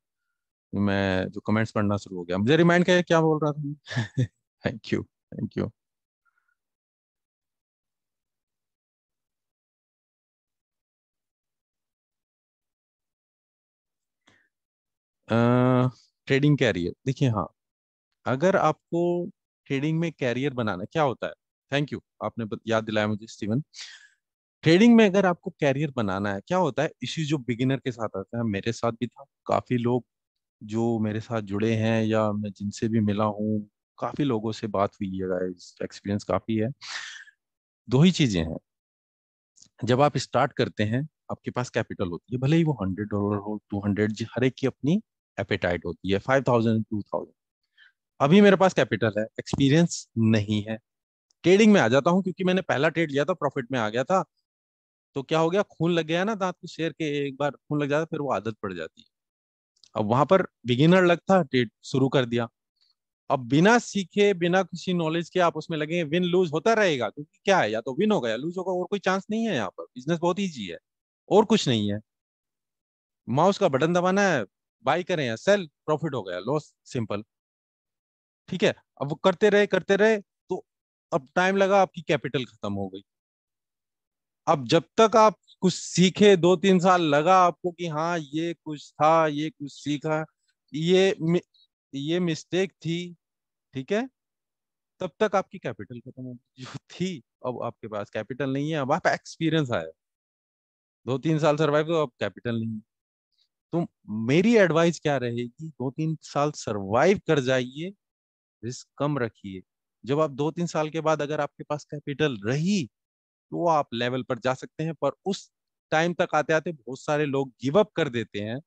A: मैं जो कमेंट्स पढ़ना शुरू हो गया मुझे रिमाइंड किया क्या बोल रहा था thank you thank you uh... trading career देखिए हाँ अगर आपको ट्रेडिंग में कैरियर बनाना क्या होता है थैंक यू आपने याद दिलाया मुझे स्टीवन ट्रेडिंग में अगर आपको कैरियर बनाना है क्या होता है इश्यू जो बिगिनर के साथ आता है मेरे साथ भी था काफी लोग जो मेरे साथ जुड़े हैं या मैं जिनसे भी मिला हूँ काफी लोगों से बात हुई है एक्सपीरियंस काफी है दो ही चीजें हैं जब आप स्टार्ट करते हैं आपके पास कैपिटल होती है भले ही वो हंड्रेड डॉलर हो टू हंड्रेड हर एक की अपनी एपेटाइट होती है फाइव थाउजेंड टू थाउजेंड अभी मेरे पास कैपिटल है एक्सपीरियंस नहीं है ट्रेडिंग में आ जाता हूँ क्योंकि मैंने पहला ट्रेड लिया था प्रॉफिट में आ गया था तो क्या हो गया खून लग गया ना दांत को शेयर के एक बार खून लग जाता फिर वो आदत पड़ जाती है अब वहां पर बिगिनर लगता ट्रेड शुरू कर दिया अब बिना सीखे बिना किसी नॉलेज के आप उसमें लगे विन लूज होता रहेगा क्योंकि क्या है या तो विन होगा या लूज होगा और कोई चांस नहीं है यहाँ पर बिजनेस बहुत ईजी है और कुछ नहीं है माउस का बटन दबाना है बाई करें या सेल प्रॉफिट हो गया लॉस सिंपल ठीक है अब वो करते रहे करते रहे तो अब टाइम लगा आपकी कैपिटल खत्म हो गई अब जब तक आप कुछ सीखे दो तीन साल लगा आपको कि हाँ ये कुछ था ये कुछ सीखा ये ये मिस्टेक थी ठीक है तब तक आपकी कैपिटल खत्म हो थी अब आपके पास कैपिटल नहीं है अब आप एक्सपीरियंस आया दो तीन साल सर्वाइव तो अब कैपिटल नहीं है तो मेरी एडवाइस क्या रहेगी दो तीन साल सरवाइव कर जाइए रिस्क कम रखिए जब आप दो तीन साल के बाद अगर आपके पास कैपिटल रही तो आप लेवल पर जा सकते हैं पर उस टाइम तक आते आते बहुत सारे लोग गिव अप कर देते हैं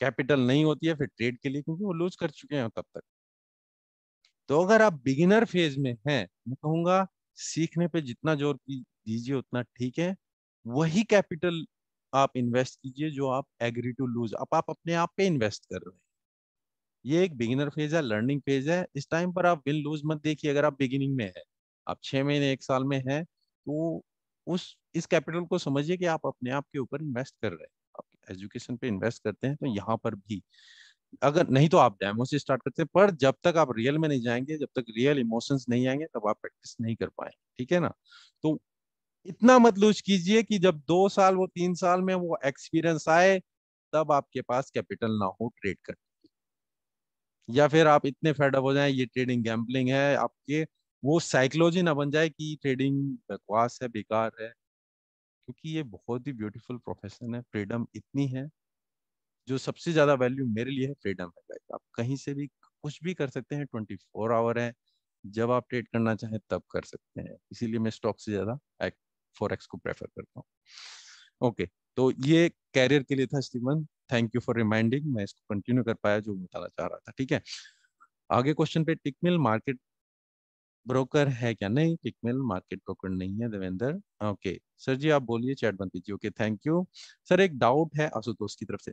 A: कैपिटल नहीं होती है फिर ट्रेड के लिए क्योंकि वो लूज कर चुके हैं तब तक तो अगर आप बिगिनर फेज में हैं मैं कहूंगा सीखने पे जितना जोर दीजिए उतना ठीक है वही कैपिटल आप इन्वेस्ट कीजिए जो आप एग्री टू लूज अब आप अपने आप पे इन्वेस्ट कर रहे हैं ये एक बिगिनर फेज है लर्निंग फेज है इस टाइम पर आप विन लूज मत देखिए अगर आप बिगिनिंग में है आप छः महीने एक साल में है तो उस इस कैपिटल को समझिए कि आप अपने आप के ऊपर इन्वेस्ट कर रहे हैं आप एजुकेशन पे इन्वेस्ट करते हैं तो यहाँ पर भी अगर नहीं तो आप डेमो से स्टार्ट करते हैं पर जब तक आप रियल में नहीं जाएंगे जब तक रियल इमोशंस नहीं आएंगे तब आप प्रैक्टिस नहीं कर पाएंगे ठीक है ना तो इतना मत लूज कीजिए कि जब दो साल वो तीन साल में वो एक्सपीरियंस आए तब आपके पास कैपिटल ना हो ट्रेड करने की या फिर आप इतने फेडअप हो जाए ये ट्रेडिंग गैम्बलिंग है आपके वो साइकोलॉजी ना बन जाए कि ट्रेडिंग बकवास है बेकार है क्योंकि ये बहुत ही ब्यूटीफुल प्रोफेशन है फ्रीडम इतनी है जो सबसे ज्यादा वैल्यू मेरे लिए है फ्रीडम है आप कहीं से भी कुछ भी कर सकते हैं ट्वेंटी फोर आवर है जब आप ट्रेड करना चाहें तब कर सकते हैं इसीलिए मैं स्टॉक से ज्यादा फोर एक्स को प्रेफर करता हूँ ओके तो ये कैरियर के लिए था Shriman thank you for reminding मैं इसको कंटिन्यू कर पाया जो बताना चाह रहा था ठीक है आगे क्वेश्चन पे टिकमिल मार्केट ब्रोकर है क्या नहीं टिकमिल मार्केट ब्रोकर नहीं है देवेंद्र ओके सर जी आप बोलिए चैट बंद कीजिए ओके थैंक यू सर एक डाउट है आशुतोष की तरफ से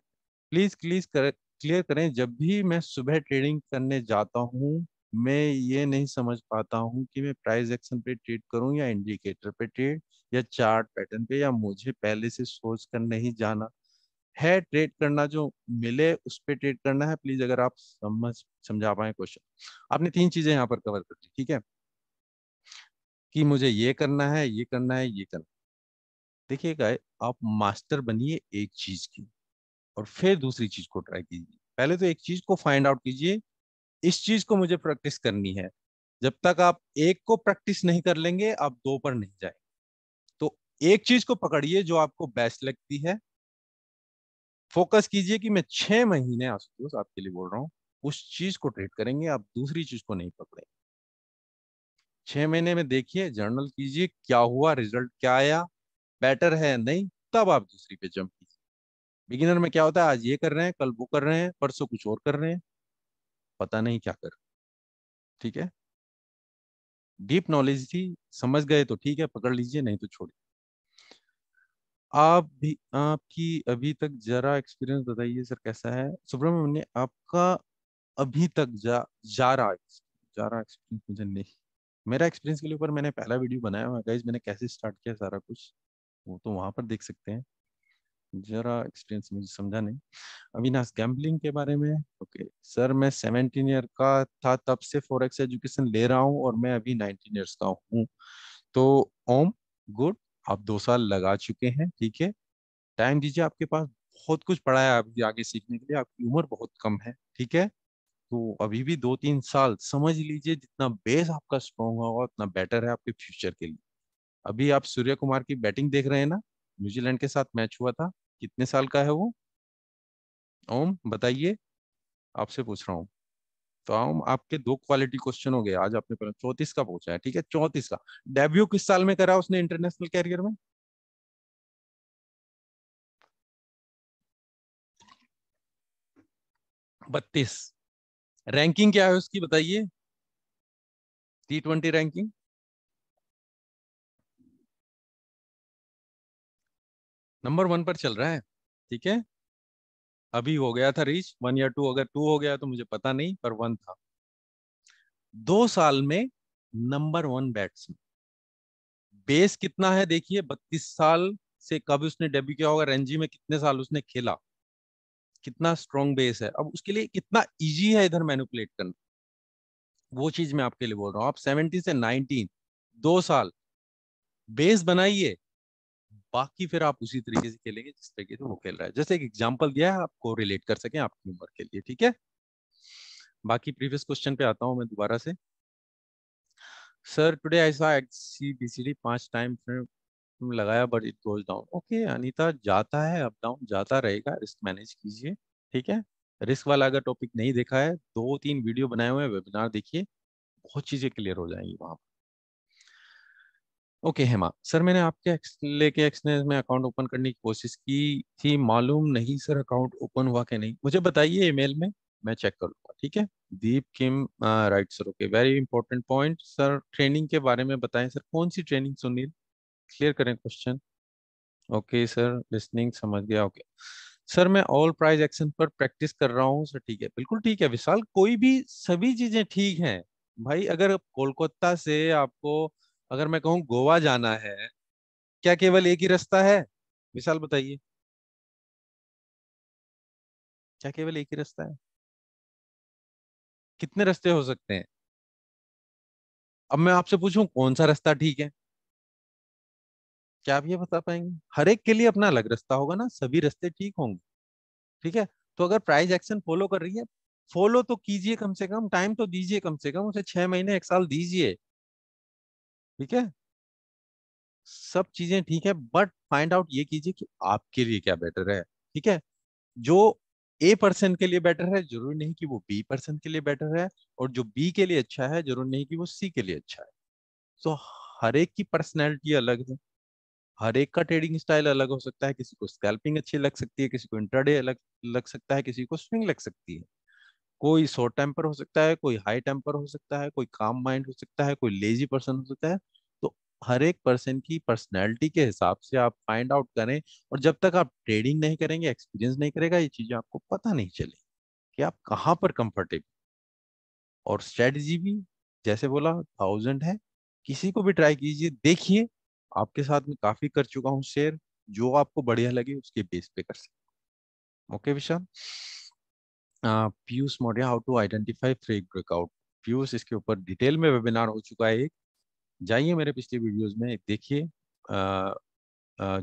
A: प्लीज प्लीज कर, क्लियर करें जब भी मैं सुबह ट्रेडिंग करने जाता हूँ मैं ये नहीं समझ पाता हूँ कि मैं प्राइस एक्शन पे ट्रेड करूँ या इंडिकेटर पे ट्रेड या चार्ट पैटर्न पे या मुझे पहले से सोच कर नहीं जाना है ट्रेड करना जो मिले उस पर ट्रेड करना है प्लीज अगर आप समझ समझा पाए क्वेश्चन आपने तीन चीजें यहाँ पर कवर कर दी ठीक है कि मुझे ये करना है ये करना है ये करना देखिएगा आप मास्टर बनिए एक चीज की और फिर दूसरी चीज को ट्राई कीजिए पहले तो एक चीज को फाइंड आउट कीजिए इस चीज को मुझे प्रैक्टिस करनी है जब तक आप एक को प्रैक्टिस नहीं कर लेंगे आप दो पर नहीं जाए तो एक चीज को पकड़िए जो आपको बेस्ट लगती है फोकस कीजिए कि मैं छह महीने आशुतोष आपके लिए बोल रहा हूँ उस चीज को ट्रीट करेंगे आप दूसरी चीज को नहीं पकड़ेंगे छह महीने में देखिए जर्नल कीजिए क्या हुआ रिजल्ट क्या आया बेटर है नहीं तब आप दूसरी पे जंप कीजिए बिगिनर में क्या होता है आज ये कर रहे हैं कल वो कर रहे हैं परसों कुछ और कर रहे हैं पता नहीं क्या कर ठीक है डीप नॉलेज थी समझ गए तो ठीक है पकड़ लीजिए नहीं तो छोड़िए आप भी आपकी अभी तक जरा एक्सपीरियंस बताइए सर कैसा है सुब्रमण्य आपका अभी तक जा जा रहा जा रहा एक्सपीरियंस मुझे नहीं मेरा एक्सपीरियंस के लिए ऊपर मैंने पहला वीडियो बनाया हुआ गाइज मैंने कैसे स्टार्ट किया सारा कुछ वो तो वहां पर देख सकते हैं जरा एक्सपीरियंस मुझे समझा नहीं अविनाश गैम्बलिंग के बारे में ओके सर मैं सेवनटीन ईयर का था तब से फॉरेक्स एजुकेशन ले रहा हूँ और मैं अभी नाइनटीन ईयर्स का हूँ तो ओम गुड आप दो साल लगा चुके हैं ठीक है टाइम दीजिए आपके पास बहुत कुछ पढ़ा है अभी आगे सीखने के लिए आपकी उम्र बहुत कम है ठीक है तो अभी भी दो तीन साल समझ लीजिए जितना बेस आपका स्ट्रॉन्ग होगा उतना बेटर है आपके फ्यूचर के लिए अभी आप सूर्य कुमार की बैटिंग देख रहे हैं ना न्यूजीलैंड के साथ मैच हुआ था कितने साल का है वो ओम बताइए आपसे पूछ रहा हूँ तो ओम आपके दो क्वालिटी क्वेश्चन हो गए आज आपने पहले चौतीस का पूछा है ठीक है चौतीस का डेब्यू किस साल में करा उसने इंटरनेशनल कैरियर में बत्तीस रैंकिंग क्या है उसकी बताइए T twenty ranking number one पर चल रहा है ठीक है अभी हो गया था रीच वन या टू अगर टू हो गया तो मुझे पता नहीं पर वन था दो साल में नंबर वन बैट्समैन बेस कितना है देखिए बत्तीस साल से कब उसने डेब्यू किया होगा रणजी में कितने साल उसने खेला कितना स्ट्रॉन्ग बेस है अब उसके लिए कितना इजी है इधर मैनुपुलेट करना वो चीज मैं आपके लिए बोल रहा हूँ आप सेवेंटी से नाइनटीन दो साल बेस बनाइए बाकी फिर आप उसी तरीके से खेलेंगे जिस तरीके से वो खेल रहा है जैसे एक एग्जाम्पल दिया है आपको रिलेट कर सके आपकी उम्र के लिए ठीक है बाकी प्रीवियस क्वेश्चन पे आता हूँ मैं दोबारा से सर टुडे आई सा सीबीसीडी पांच टाइम लगाया but it goes down okay Anita जाता है अप डाउन जाता रहेगा रिस्क मैनेज कीजिए ठीक है रिस्क वाला अगर टॉपिक नहीं देखा है दो तीन वीडियो बनाए हुए हैं वेबिनार देखिए बहुत चीजें क्लियर हो जाएंगी वहां पर ओके हेमा सर मैंने आपके लेके एक्सचेंज में अकाउंट ओपन करने की कोशिश की थी मालूम नहीं सर अकाउंट ओपन हुआ कि नहीं मुझे बताइए ईमेल में मैं चेक कर लूंगा ठीक है दीप किम right sir okay very important point sir training के बारे में बताएं सर कौन सी ट्रेनिंग सुनील क्लियर करें क्वेश्चन ओके सर लिसनिंग समझ गया ओके सर मैं ऑल प्राइज एक्शन पर प्रैक्टिस कर रहा हूँ सर ठीक है बिल्कुल ठीक है विशाल कोई भी सभी चीजें ठीक हैं भाई अगर कोलकाता से आपको अगर मैं कहूँ गोवा जाना है क्या केवल एक ही रास्ता है मिसाल बताइए क्या केवल एक ही रास्ता है कितने रास्ते हो सकते हैं अब मैं आपसे पूछूं कौन सा रास्ता ठीक है क्या आप ये बता पाएंगे हर एक के लिए अपना अलग रास्ता होगा ना सभी रास्ते ठीक होंगे ठीक है तो अगर प्राइज एक्शन फॉलो कर रही है फॉलो तो कीजिए कम से कम टाइम तो दीजिए कम से कम उसे छह महीने एक साल दीजिए ठीक है सब चीजें ठीक है बट फाइंड आउट ये कीजिए कि आपके लिए क्या बेटर है ठीक है जो ए पर्सन के लिए बेटर है जरूरी नहीं कि वो बी पर्सन के लिए बेटर है और जो बी के लिए अच्छा है जरूरी नहीं कि वो सी के लिए अच्छा है सो so, हर एक की पर्सनैलिटी अलग है हर एक का ट्रेडिंग स्टाइल अलग हो सकता है किसी को स्कैल्पिंग अच्छी लग सकती है किसी को इंटरडे अलग लग सकता है किसी को स्विंग लग सकती है कोई शॉर्ट टेम्पर हो सकता है कोई हाई टेम्पर हो सकता है कोई काम माइंड हो सकता है कोई लेजी पर्सन हो सकता है हर एक पर्सन की पर्सनैलिटी के हिसाब से आप फाइंड आउट करें और जब तक आप ट्रेडिंग नहीं करेंगे एक्सपीरियंस नहीं करेगा ये चीज़ें आपको पता नहीं चले कि आप कहाँ पर कंफर्टेबल और स्ट्रेटजी भी जैसे बोला थाउजेंड है किसी को भी ट्राई कीजिए देखिए आपके साथ में काफ़ी कर चुका हूँ शेयर जो आपको बढ़िया लगे उसके बेस पे कर सकते okay Vishal Piyush Maurya how to identify fake breakout Piyush इसके ऊपर डिटेल में वेबिनार हो चुका है एक जाइए मेरे पिछले वीडियोस में देखिए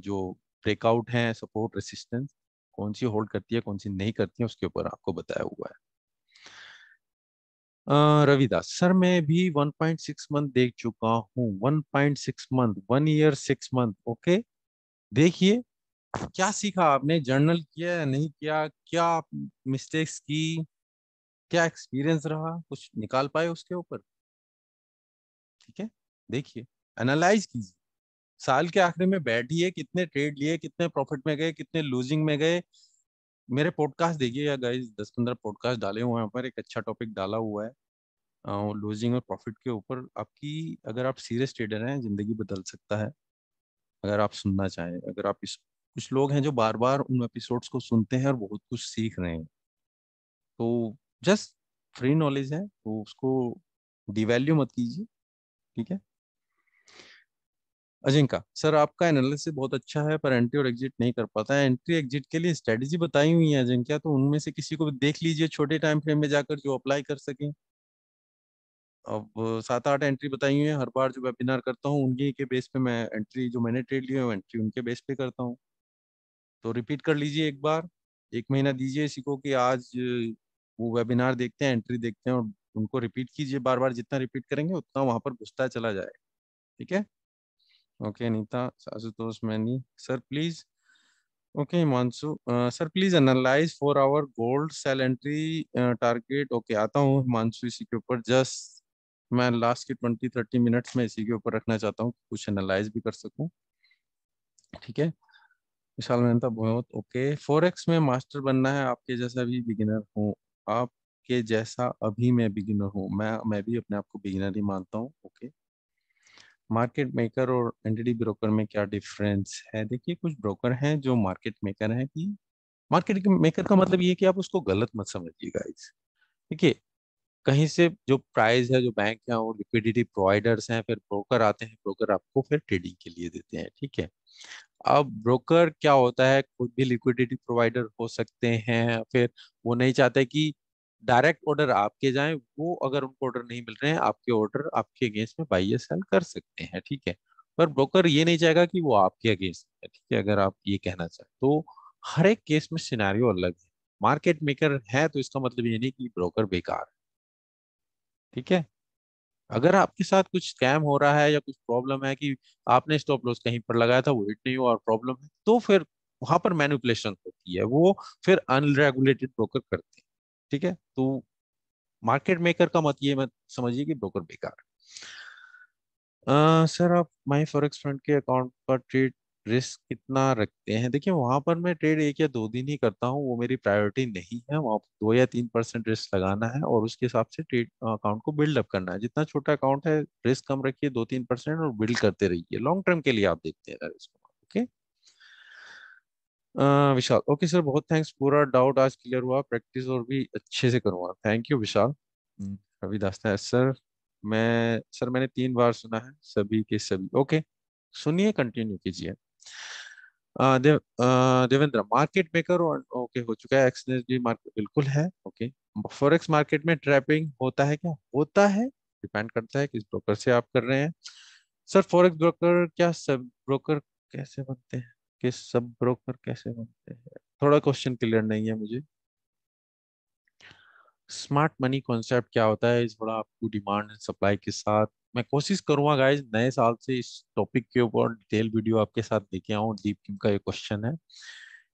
A: जो ब्रेकआउट है सपोर्ट रेसिस्टेंस कौन सी होल्ड करती है कौन सी नहीं करती है उसके ऊपर आपको बताया हुआ है रविदास सर मैं भी 1.6 मंथ देख चुका हूँ 1.6 month one year six month okay देखिए क्या सीखा आपने जर्नल किया या नहीं किया क्या मिस्टेक्स की क्या एक्सपीरियंस रहा कुछ निकाल पाए उसके ऊपर ठीक है देखिए एनालाइज कीजिए साल के आखिर में बैठिए कितने ट्रेड लिए कितने प्रॉफिट में गए कितने लूजिंग में गए मेरे पॉडकास्ट देखिए या गाइज दस पंद्रह पॉडकास्ट डाले हुए हैं पर एक अच्छा टॉपिक डाला हुआ है लूजिंग और प्रॉफिट के ऊपर आपकी अगर आप सीरियस ट्रेडर हैं जिंदगी बदल सकता है अगर आप सुनना चाहें अगर आप इस कुछ लोग हैं जो बार बार उन एपिसोड्स को सुनते हैं और बहुत कुछ सीख रहे हैं तो जस्ट फ्री नॉलेज है तो उसको डिवेल्यू मत कीजिए ठीक है अजिंका सर आपका एनालिसिस बहुत अच्छा है पर एंट्री और एग्जिट नहीं कर पाता है एंट्री एग्जिट के लिए स्ट्रेटेजी बताई हुई है अजिंक्या तो उनमें से किसी को भी देख लीजिए छोटे टाइम फ्रेम में जाकर जो अप्लाई कर सकें अब सात आठ एंट्री बताई हुई है हर बार जो वेबिनार करता हूँ उनकी के बेस पे मैं एंट्री जो मैंने ट्रेड लिया है एंट्री उनके बेस पे करता हूँ तो रिपीट कर लीजिए एक बार एक महीना दीजिए इसी को कि आज वो वेबिनार देखते हैं एंट्री देखते हैं और उनको रिपीट कीजिए बार बार जितना रिपीट करेंगे उतना वहाँ पर घुसता चला जाएगा ठीक है ओके नीता Ashutosh तो Sir, please. Okay, Mansu. Uh, sir, please analyze for our gold sell entry uh, target. Okay, आता हूँ मानसू इसी के ऊपर जस्ट मैं लास्ट के ट्वेंटी थर्टी मिनट्स में इसी के ऊपर रखना चाहता हूँ कुछ एनालाइज भी कर सकूँ ठीक है विशाल मेहता तो बहुत ओके फोर एक्स में मास्टर बनना है आपके जैसा भी बिगिनर हूँ आपके जैसा अभी मैं बिगिनर हूँ मैं मैं भी अपने आप को बिगिनर ही मानता हूँ ओके मार्केट मेकर और एंटिटी ब्रोकर में क्या डिफरेंस है देखिए कुछ ब्रोकर हैं जो मार्केट मेकर हैं कि मार्केट मेकर का मतलब ये कि आप उसको गलत मत समझिएगा इस देखिए कहीं से जो प्राइस है जो बैंक है वो लिक्विडिटी प्रोवाइडर्स हैं फिर ब्रोकर आते हैं ब्रोकर आपको फिर ट्रेडिंग के लिए देते हैं ठीक है अब ब्रोकर क्या होता है खुद भी लिक्विडिटी प्रोवाइडर हो सकते हैं फिर वो नहीं चाहते कि डायरेक्ट ऑर्डर आपके जाए वो अगर उनको ऑर्डर नहीं मिल रहे हैं आपके ऑर्डर आपके अगेंस्ट में बाई सेल कर सकते हैं ठीक है पर ब्रोकर ये नहीं चाहेगा कि वो आपके अगेंस्ट है ठीक है अगर आप ये कहना चाहें तो हर एक केस में सिनारियो अलग है मार्केट मेकर है तो इसका मतलब ये नहीं कि ब्रोकर बेकार है ठीक है अगर आपके साथ कुछ स्कैम हो रहा है या कुछ प्रॉब्लम है कि आपने स्टॉप लॉस कहीं पर लगाया था वो हिट नहीं हुआ और प्रॉब्लम है तो फिर वहां पर मैनिपुलेशन होती है वो फिर अनरेगुलेटेड ब्रोकर करते हैं ठीक है तो मार्केट मेकर का मत ये मत समझिए कि ब्रोकर बेकार सर आप माई फॉरेक्स फंड के अकाउंट पर ट्रेड रिस्क कितना रखते हैं देखिए वहां पर मैं ट्रेड एक या दो दिन ही करता हूँ वो मेरी प्रायोरिटी नहीं है वहाँ दो या तीन परसेंट रिस्क लगाना है और उसके हिसाब से ट्रेड अकाउंट को बिल्डअप करना है जितना छोटा अकाउंट है रिस्क कम रखिए दो तीन परसेंट और बिल्ड करते रहिए लॉन्ग टर्म के लिए आप देखते हैं okay okay? Vishal okay sir बहुत थैंक्स पूरा डाउट आज क्लियर हुआ प्रैक्टिस और भी अच्छे से करूँगा थैंक यू विशाल रवि हम्म। दास्ता सर मैं सर मैंने तीन बार सुना है सभी के सभी ओके सुनिए कंटिन्यू कीजिए Dev, Devendra market maker okay हो चुका है एक्सचेंज भी मार्केट बिल्कुल है ओके फॉरेक्स मार्केट में ट्रैपिंग होता है क्या होता है डिपेंड करता है किस ब्रोकर से आप कर रहे हैं सर फॉरेक्स ब्रोकर क्या सब ब्रोकर कैसे बनते हैं कि सब ब्रोकर कैसे बनते हैं थोड़ा क्वेश्चन क्लियर नहीं है मुझे स्मार्ट मनी कॉन्सेप्ट क्या होता है इस बड़ा आपको डिमांड एंड सप्लाई के साथ मैं कोशिश करूंगा गाइज नए साल से इस टॉपिक के ऊपर डिटेल वीडियो आपके साथ देखे आऊँ दीप किम का ये क्वेश्चन है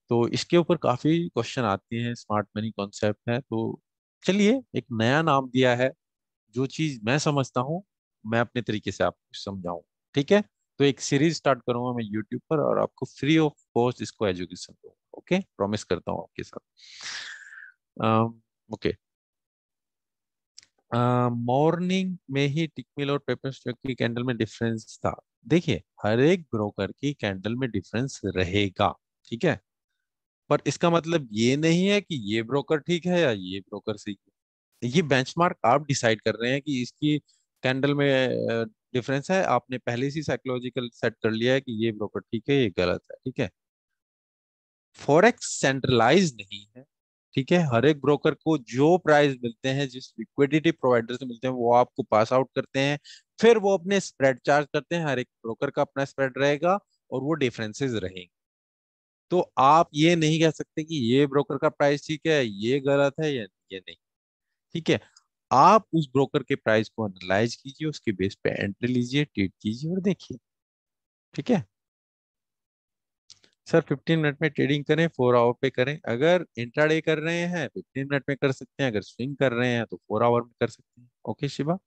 A: तो इसके ऊपर काफी क्वेश्चन आते हैं स्मार्ट मनी कॉन्सेप्ट है तो चलिए एक नया नाम दिया है जो चीज मैं समझता हूँ मैं अपने तरीके से आपको समझाऊ ठीक है तो एक सीरीज स्टार्ट करूंगा मैं यूट्यूब पर और आपको फ्री ऑफ कॉस्ट इसको एजुकेशन दूंगा ओके प्रॉमिस करता हूँ आपके साथ ओके मॉर्निंग में ही टिकमिल और पेपर स्टॉक की कैंडल में डिफरेंस था देखिए हर एक ब्रोकर की कैंडल में डिफरेंस रहेगा ठीक है पर इसका मतलब ये नहीं है कि ये ब्रोकर ठीक है या ये ब्रोकर सही है ये बेंचमार्क आप डिसाइड कर रहे हैं कि इसकी कैंडल में डिफरेंस है आपने पहले से साइकोलॉजिकल सेट कर लिया है कि ये ब्रोकर ठीक है ये गलत है ठीक है फॉरेक्स सेंट्रलाइज नहीं है ठीक है हर एक ब्रोकर को जो प्राइस मिलते हैं जिस लिक्विडिटी प्रोवाइडर से मिलते हैं वो आपको पास आउट करते हैं फिर वो अपने स्प्रेड चार्ज करते हैं हर एक ब्रोकर का अपना स्प्रेड रहेगा और वो डिफरेंसेस रहेंगे तो आप ये नहीं कह सकते कि ये ब्रोकर का प्राइस ठीक है ये गलत है या ये नहीं ठीक है आप उस ब्रोकर के प्राइस को एनालाइज कीजिए उसके बेस पे एंट्री लीजिए ट्रेड कीजिए और देखिए ठीक है सर 15 मिनट में ट्रेडिंग करें फोर आवर पे करें अगर इंट्राडे कर रहे हैं 15 मिनट में कर सकते हैं अगर स्विंग कर रहे हैं तो फोर आवर में कर सकते हैं ओके शिवा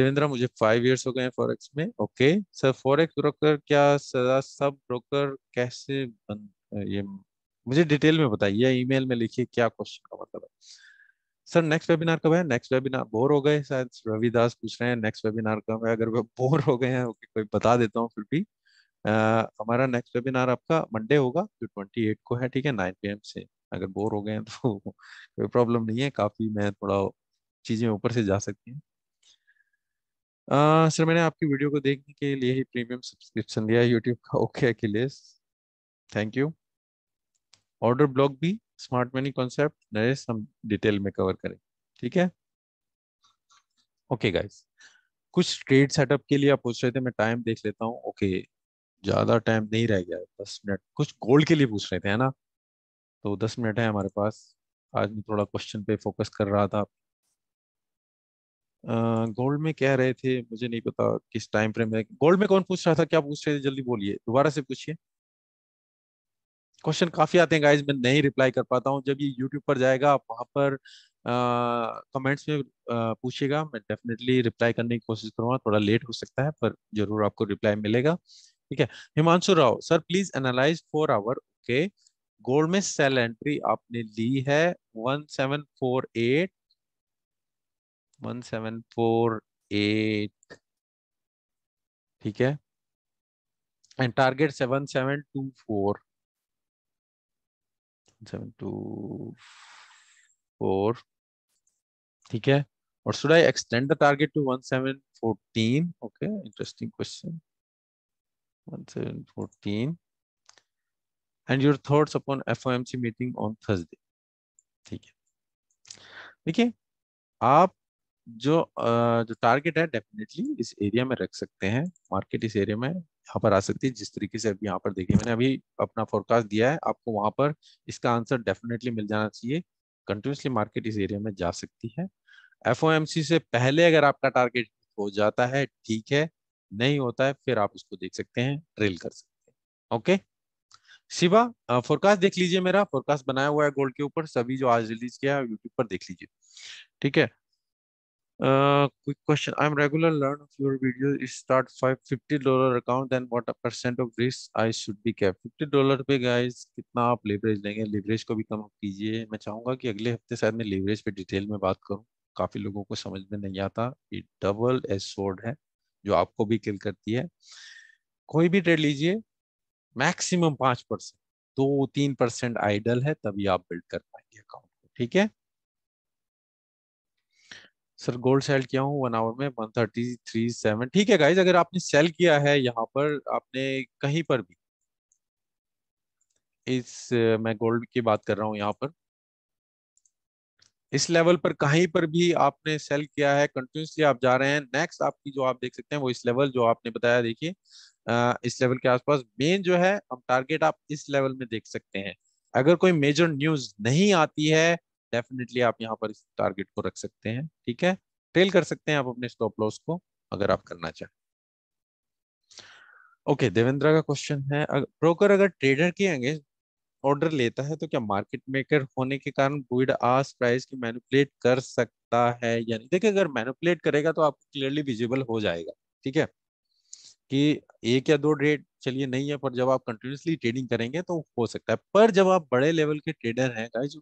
A: देवेंद्र मुझे फाइव इयर्स हो गए हैं फॉरेक्स में ओके सर फॉरेक्स ब्रोकर क्या सदा सब ब्रोकर कैसे बन ये मुझे डिटेल में बताइए ईमेल में लिखिए क्या क्वेश्चन का मतलब है सर नेक्स्ट वेबिनार कब है नेक्स्ट वेबिनार बोर हो गए शायद रविदास पूछ रहे हैं नेक्स्ट वेबिनार कब है अगर वो बोर हो गए हैं ओके कोई बता देता हूँ फिर भी आ, हमारा नेक्स्ट वेबिनार आपका मंडे होगा जो ट्वेंटी एट को है ठीक है नाइन पी से अगर बोर हो गए हैं तो कोई प्रॉब्लम नहीं है काफ़ी मैं थोड़ा चीज़ें ऊपर से जा सकती हैं सर मैंने आपकी वीडियो को देखने के लिए ही प्रीमियम सब्सक्रिप्शन लिया यूट्यूब का okay Akhilesh thank you order block भी स्मार्ट मनी कॉन्सेप्ट नरेश हम डिटेल में कवर करें ठीक है ओके गाइस कुछ ट्रेड सेटअप के लिए आप पूछ रहे थे मैं टाइम देख लेता हूँ ओके ज्यादा टाइम नहीं रह गया दस मिनट कुछ गोल्ड के लिए पूछ रहे थे है ना तो दस मिनट है हमारे पास आज मैं थोड़ा क्वेश्चन पे फोकस कर रहा था गोल्ड में कह रहे थे मुझे नहीं पता किस टाइम फ्रेम में गोल्ड में कौन पूछ रहा था क्या पूछ रहे थे जल्दी बोलिए दोबारा से पूछिए क्वेश्चन काफी आते हैं गाइज मैं नहीं रिप्लाई कर पाता हूँ जब ये यूट्यूब पर जाएगा आप वहां पर कमेंट्स uh, में uh, पूछिएगा मैं डेफिनेटली रिप्लाई करने की कोशिश करूंगा थोड़ा लेट हो सकता है पर जरूर आपको रिप्लाई मिलेगा ठीक है Himanshu Rao sir please analyse four hour okay gold में सेल एंट्री आपने ली है one seven four eight one seven four eight ठीक है and target seven seven two four seven two four ठीक है और should I extend the target to 1714 okay interesting question 1714 and your thoughts upon FOMC meeting on Thursday ठीक है देखिए आप जो जो टारगेट है डेफिनेटली इस एरिया में रख सकते हैं मार्केट इस एरिया में यहाँ पर आ सकती है जिस तरीके से अभी यहाँ पर देखिए मैंने अभी अपना फोरकास्ट दिया है आपको वहां पर इसका आंसर डेफिनेटली मिल जाना चाहिए कंटिन्यूसली मार्केट इस एरिया में जा सकती है एफ से पहले अगर आपका टारगेट हो जाता है ठीक है नहीं होता है फिर आप इसको देख सकते हैं ट्रेल कर सकते हैं ओके शिवा फोरकास्ट देख लीजिए मेरा फोरकास्ट बनाया हुआ है गोल्ड के ऊपर सभी जो आज रिलीज किया है यूट्यूब पर देख लीजिए ठीक है quick question. I'm regular learn of your videos. It start five fifty dollar account. Then what a percent of risk I should be kept? Fifty dollar पे guys, कितना आप leverage लेंगे Leverage को भी कम कीजिए मैं चाहूँगा कि अगले हफ्ते शायद मैं leverage पे detail में बात करूँ. काफी लोगों को समझ में नहीं आता ये double edged sword है जो आपको भी kill करती है कोई भी trade लीजिए maximum पांच percent. दो तीन परसेंट आइडल है तभी आप बिल्ड कर पाएंगे अकाउंट को ठीक है सर गोल्ड सेल किया हूँ वन आवर में वन थर्टी थ्री सेवन ठीक है गाइज अगर आपने सेल किया है यहाँ पर आपने कहीं पर भी इस मैं गोल्ड की बात कर रहा हूँ यहाँ पर इस लेवल पर कहीं पर भी आपने सेल किया है कंटिन्यूसली आप जा रहे हैं नेक्स्ट आपकी जो आप देख सकते हैं वो इस लेवल जो आपने बताया देखिए इस लेवल के आसपास मेन जो है हम टारगेट आप इस लेवल में देख सकते हैं अगर कोई मेजर न्यूज नहीं आती है डेफिनेटली आप यहाँ पर इस टारगेट को रख सकते हैं ठीक है ट्रेल कर सकते हैं आप अपने स्टॉप लॉस को अगर आप करना चाहें ओके okay, देवेंद्र का क्वेश्चन है ब्रोकर अगर ट्रेडर के अगेंस्ट ऑर्डर लेता है तो क्या मार्केट मेकर होने के कारण बुइड आस प्राइस की मैनिपुलेट कर सकता है यानी देखिए अगर मैनिपुलेट करेगा तो आपको क्लियरली विजिबल हो जाएगा ठीक है कि एक या दो ट्रेड चलिए नहीं है पर जब आप कंटिन्यूसली ट्रेडिंग करेंगे तो हो सकता है पर जब आप बड़े लेवल के ट्रेडर हैं गाइज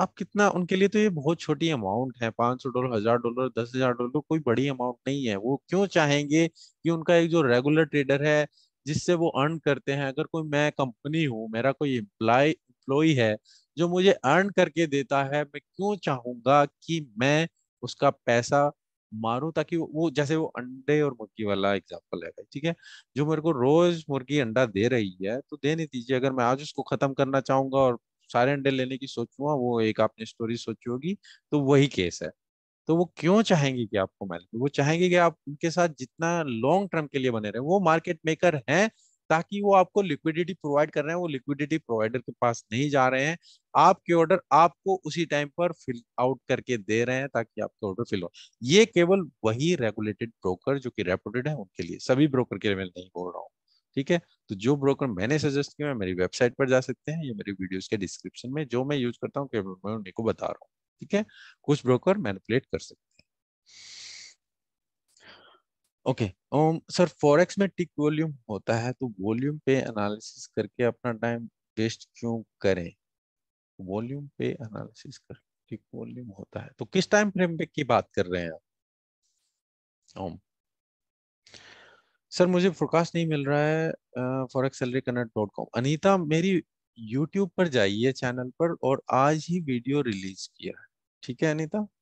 A: आप कितना उनके लिए तो ये बहुत छोटी अमाउंट है पांच सौ डॉलर हजार डॉलर दस हजार डॉलर कोई बड़ी अमाउंट नहीं है वो क्यों चाहेंगे कि उनका एक जो रेगुलर ट्रेडर है जिससे वो अर्न करते हैं अगर कोई मैं कंपनी हूँ मेरा कोई एम्प्लॉय एम्प्लॉय है जो मुझे अर्न करके देता है मैं क्यों चाहूंगा कि मैं उसका पैसा मारूं ताकि वो जैसे वो अंडे और मुर्गी वाला एग्जाम्पल है ठीक है जो मेरे को रोज मुर्गी अंडा दे रही है तो देने दीजिए अगर मैं आज उसको खत्म करना चाहूंगा और सारे अंडे लेने की सोचूंगा वो एक आपने स्टोरी सोची होगी तो वही केस है तो वो क्यों चाहेंगे कि आपको मालिक वो चाहेंगे कि आप उनके साथ जितना लॉन्ग टर्म के लिए बने रहे वो मार्केट मेकर हैं ताकि वो आपको लिक्विडिटी प्रोवाइड कर रहे हैं वो लिक्विडिटी प्रोवाइडर के पास नहीं जा रहे हैं आपके ऑर्डर आपको उसी टाइम पर फिल आउट करके दे रहे हैं ताकि आपके ऑर्डर फिल हो ये केवल वही रेगुलेटेड ब्रोकर जो कि रेपुटेड है उनके लिए सभी ब्रोकर के लिए मैं नहीं बोल रहा हूँ ठीक है तो जो ब्रोकर मैंने सजेस्ट किया है मेरी वेबसाइट पर जा सकते हैं या मेरी वीडियोस के डिस्क्रिप्शन में जो मैं यूज करता हूँ मैं को बता रहा हूँ ठीक है कुछ ब्रोकर मैनिपुलेट कर सकते हैं ओके ओम सर फॉरेक्स में टिक वॉल्यूम होता है तो वॉल्यूम पे एनालिसिस करके अपना टाइम वेस्ट क्यों करें वॉल्यूम पे एनालिसिस कर टिक वॉल्यूम होता है तो किस टाइम फ्रेम पे की बात कर रहे हैं आप ओम um, सर मुझे फोरकास्ट नहीं मिल रहा है फॉर एक्सलरी कनेक्ट डॉट कॉम अनिता मेरी यूट्यूब पर जाइए चैनल पर और आज ही वीडियो रिलीज किया है ठीक है अनिता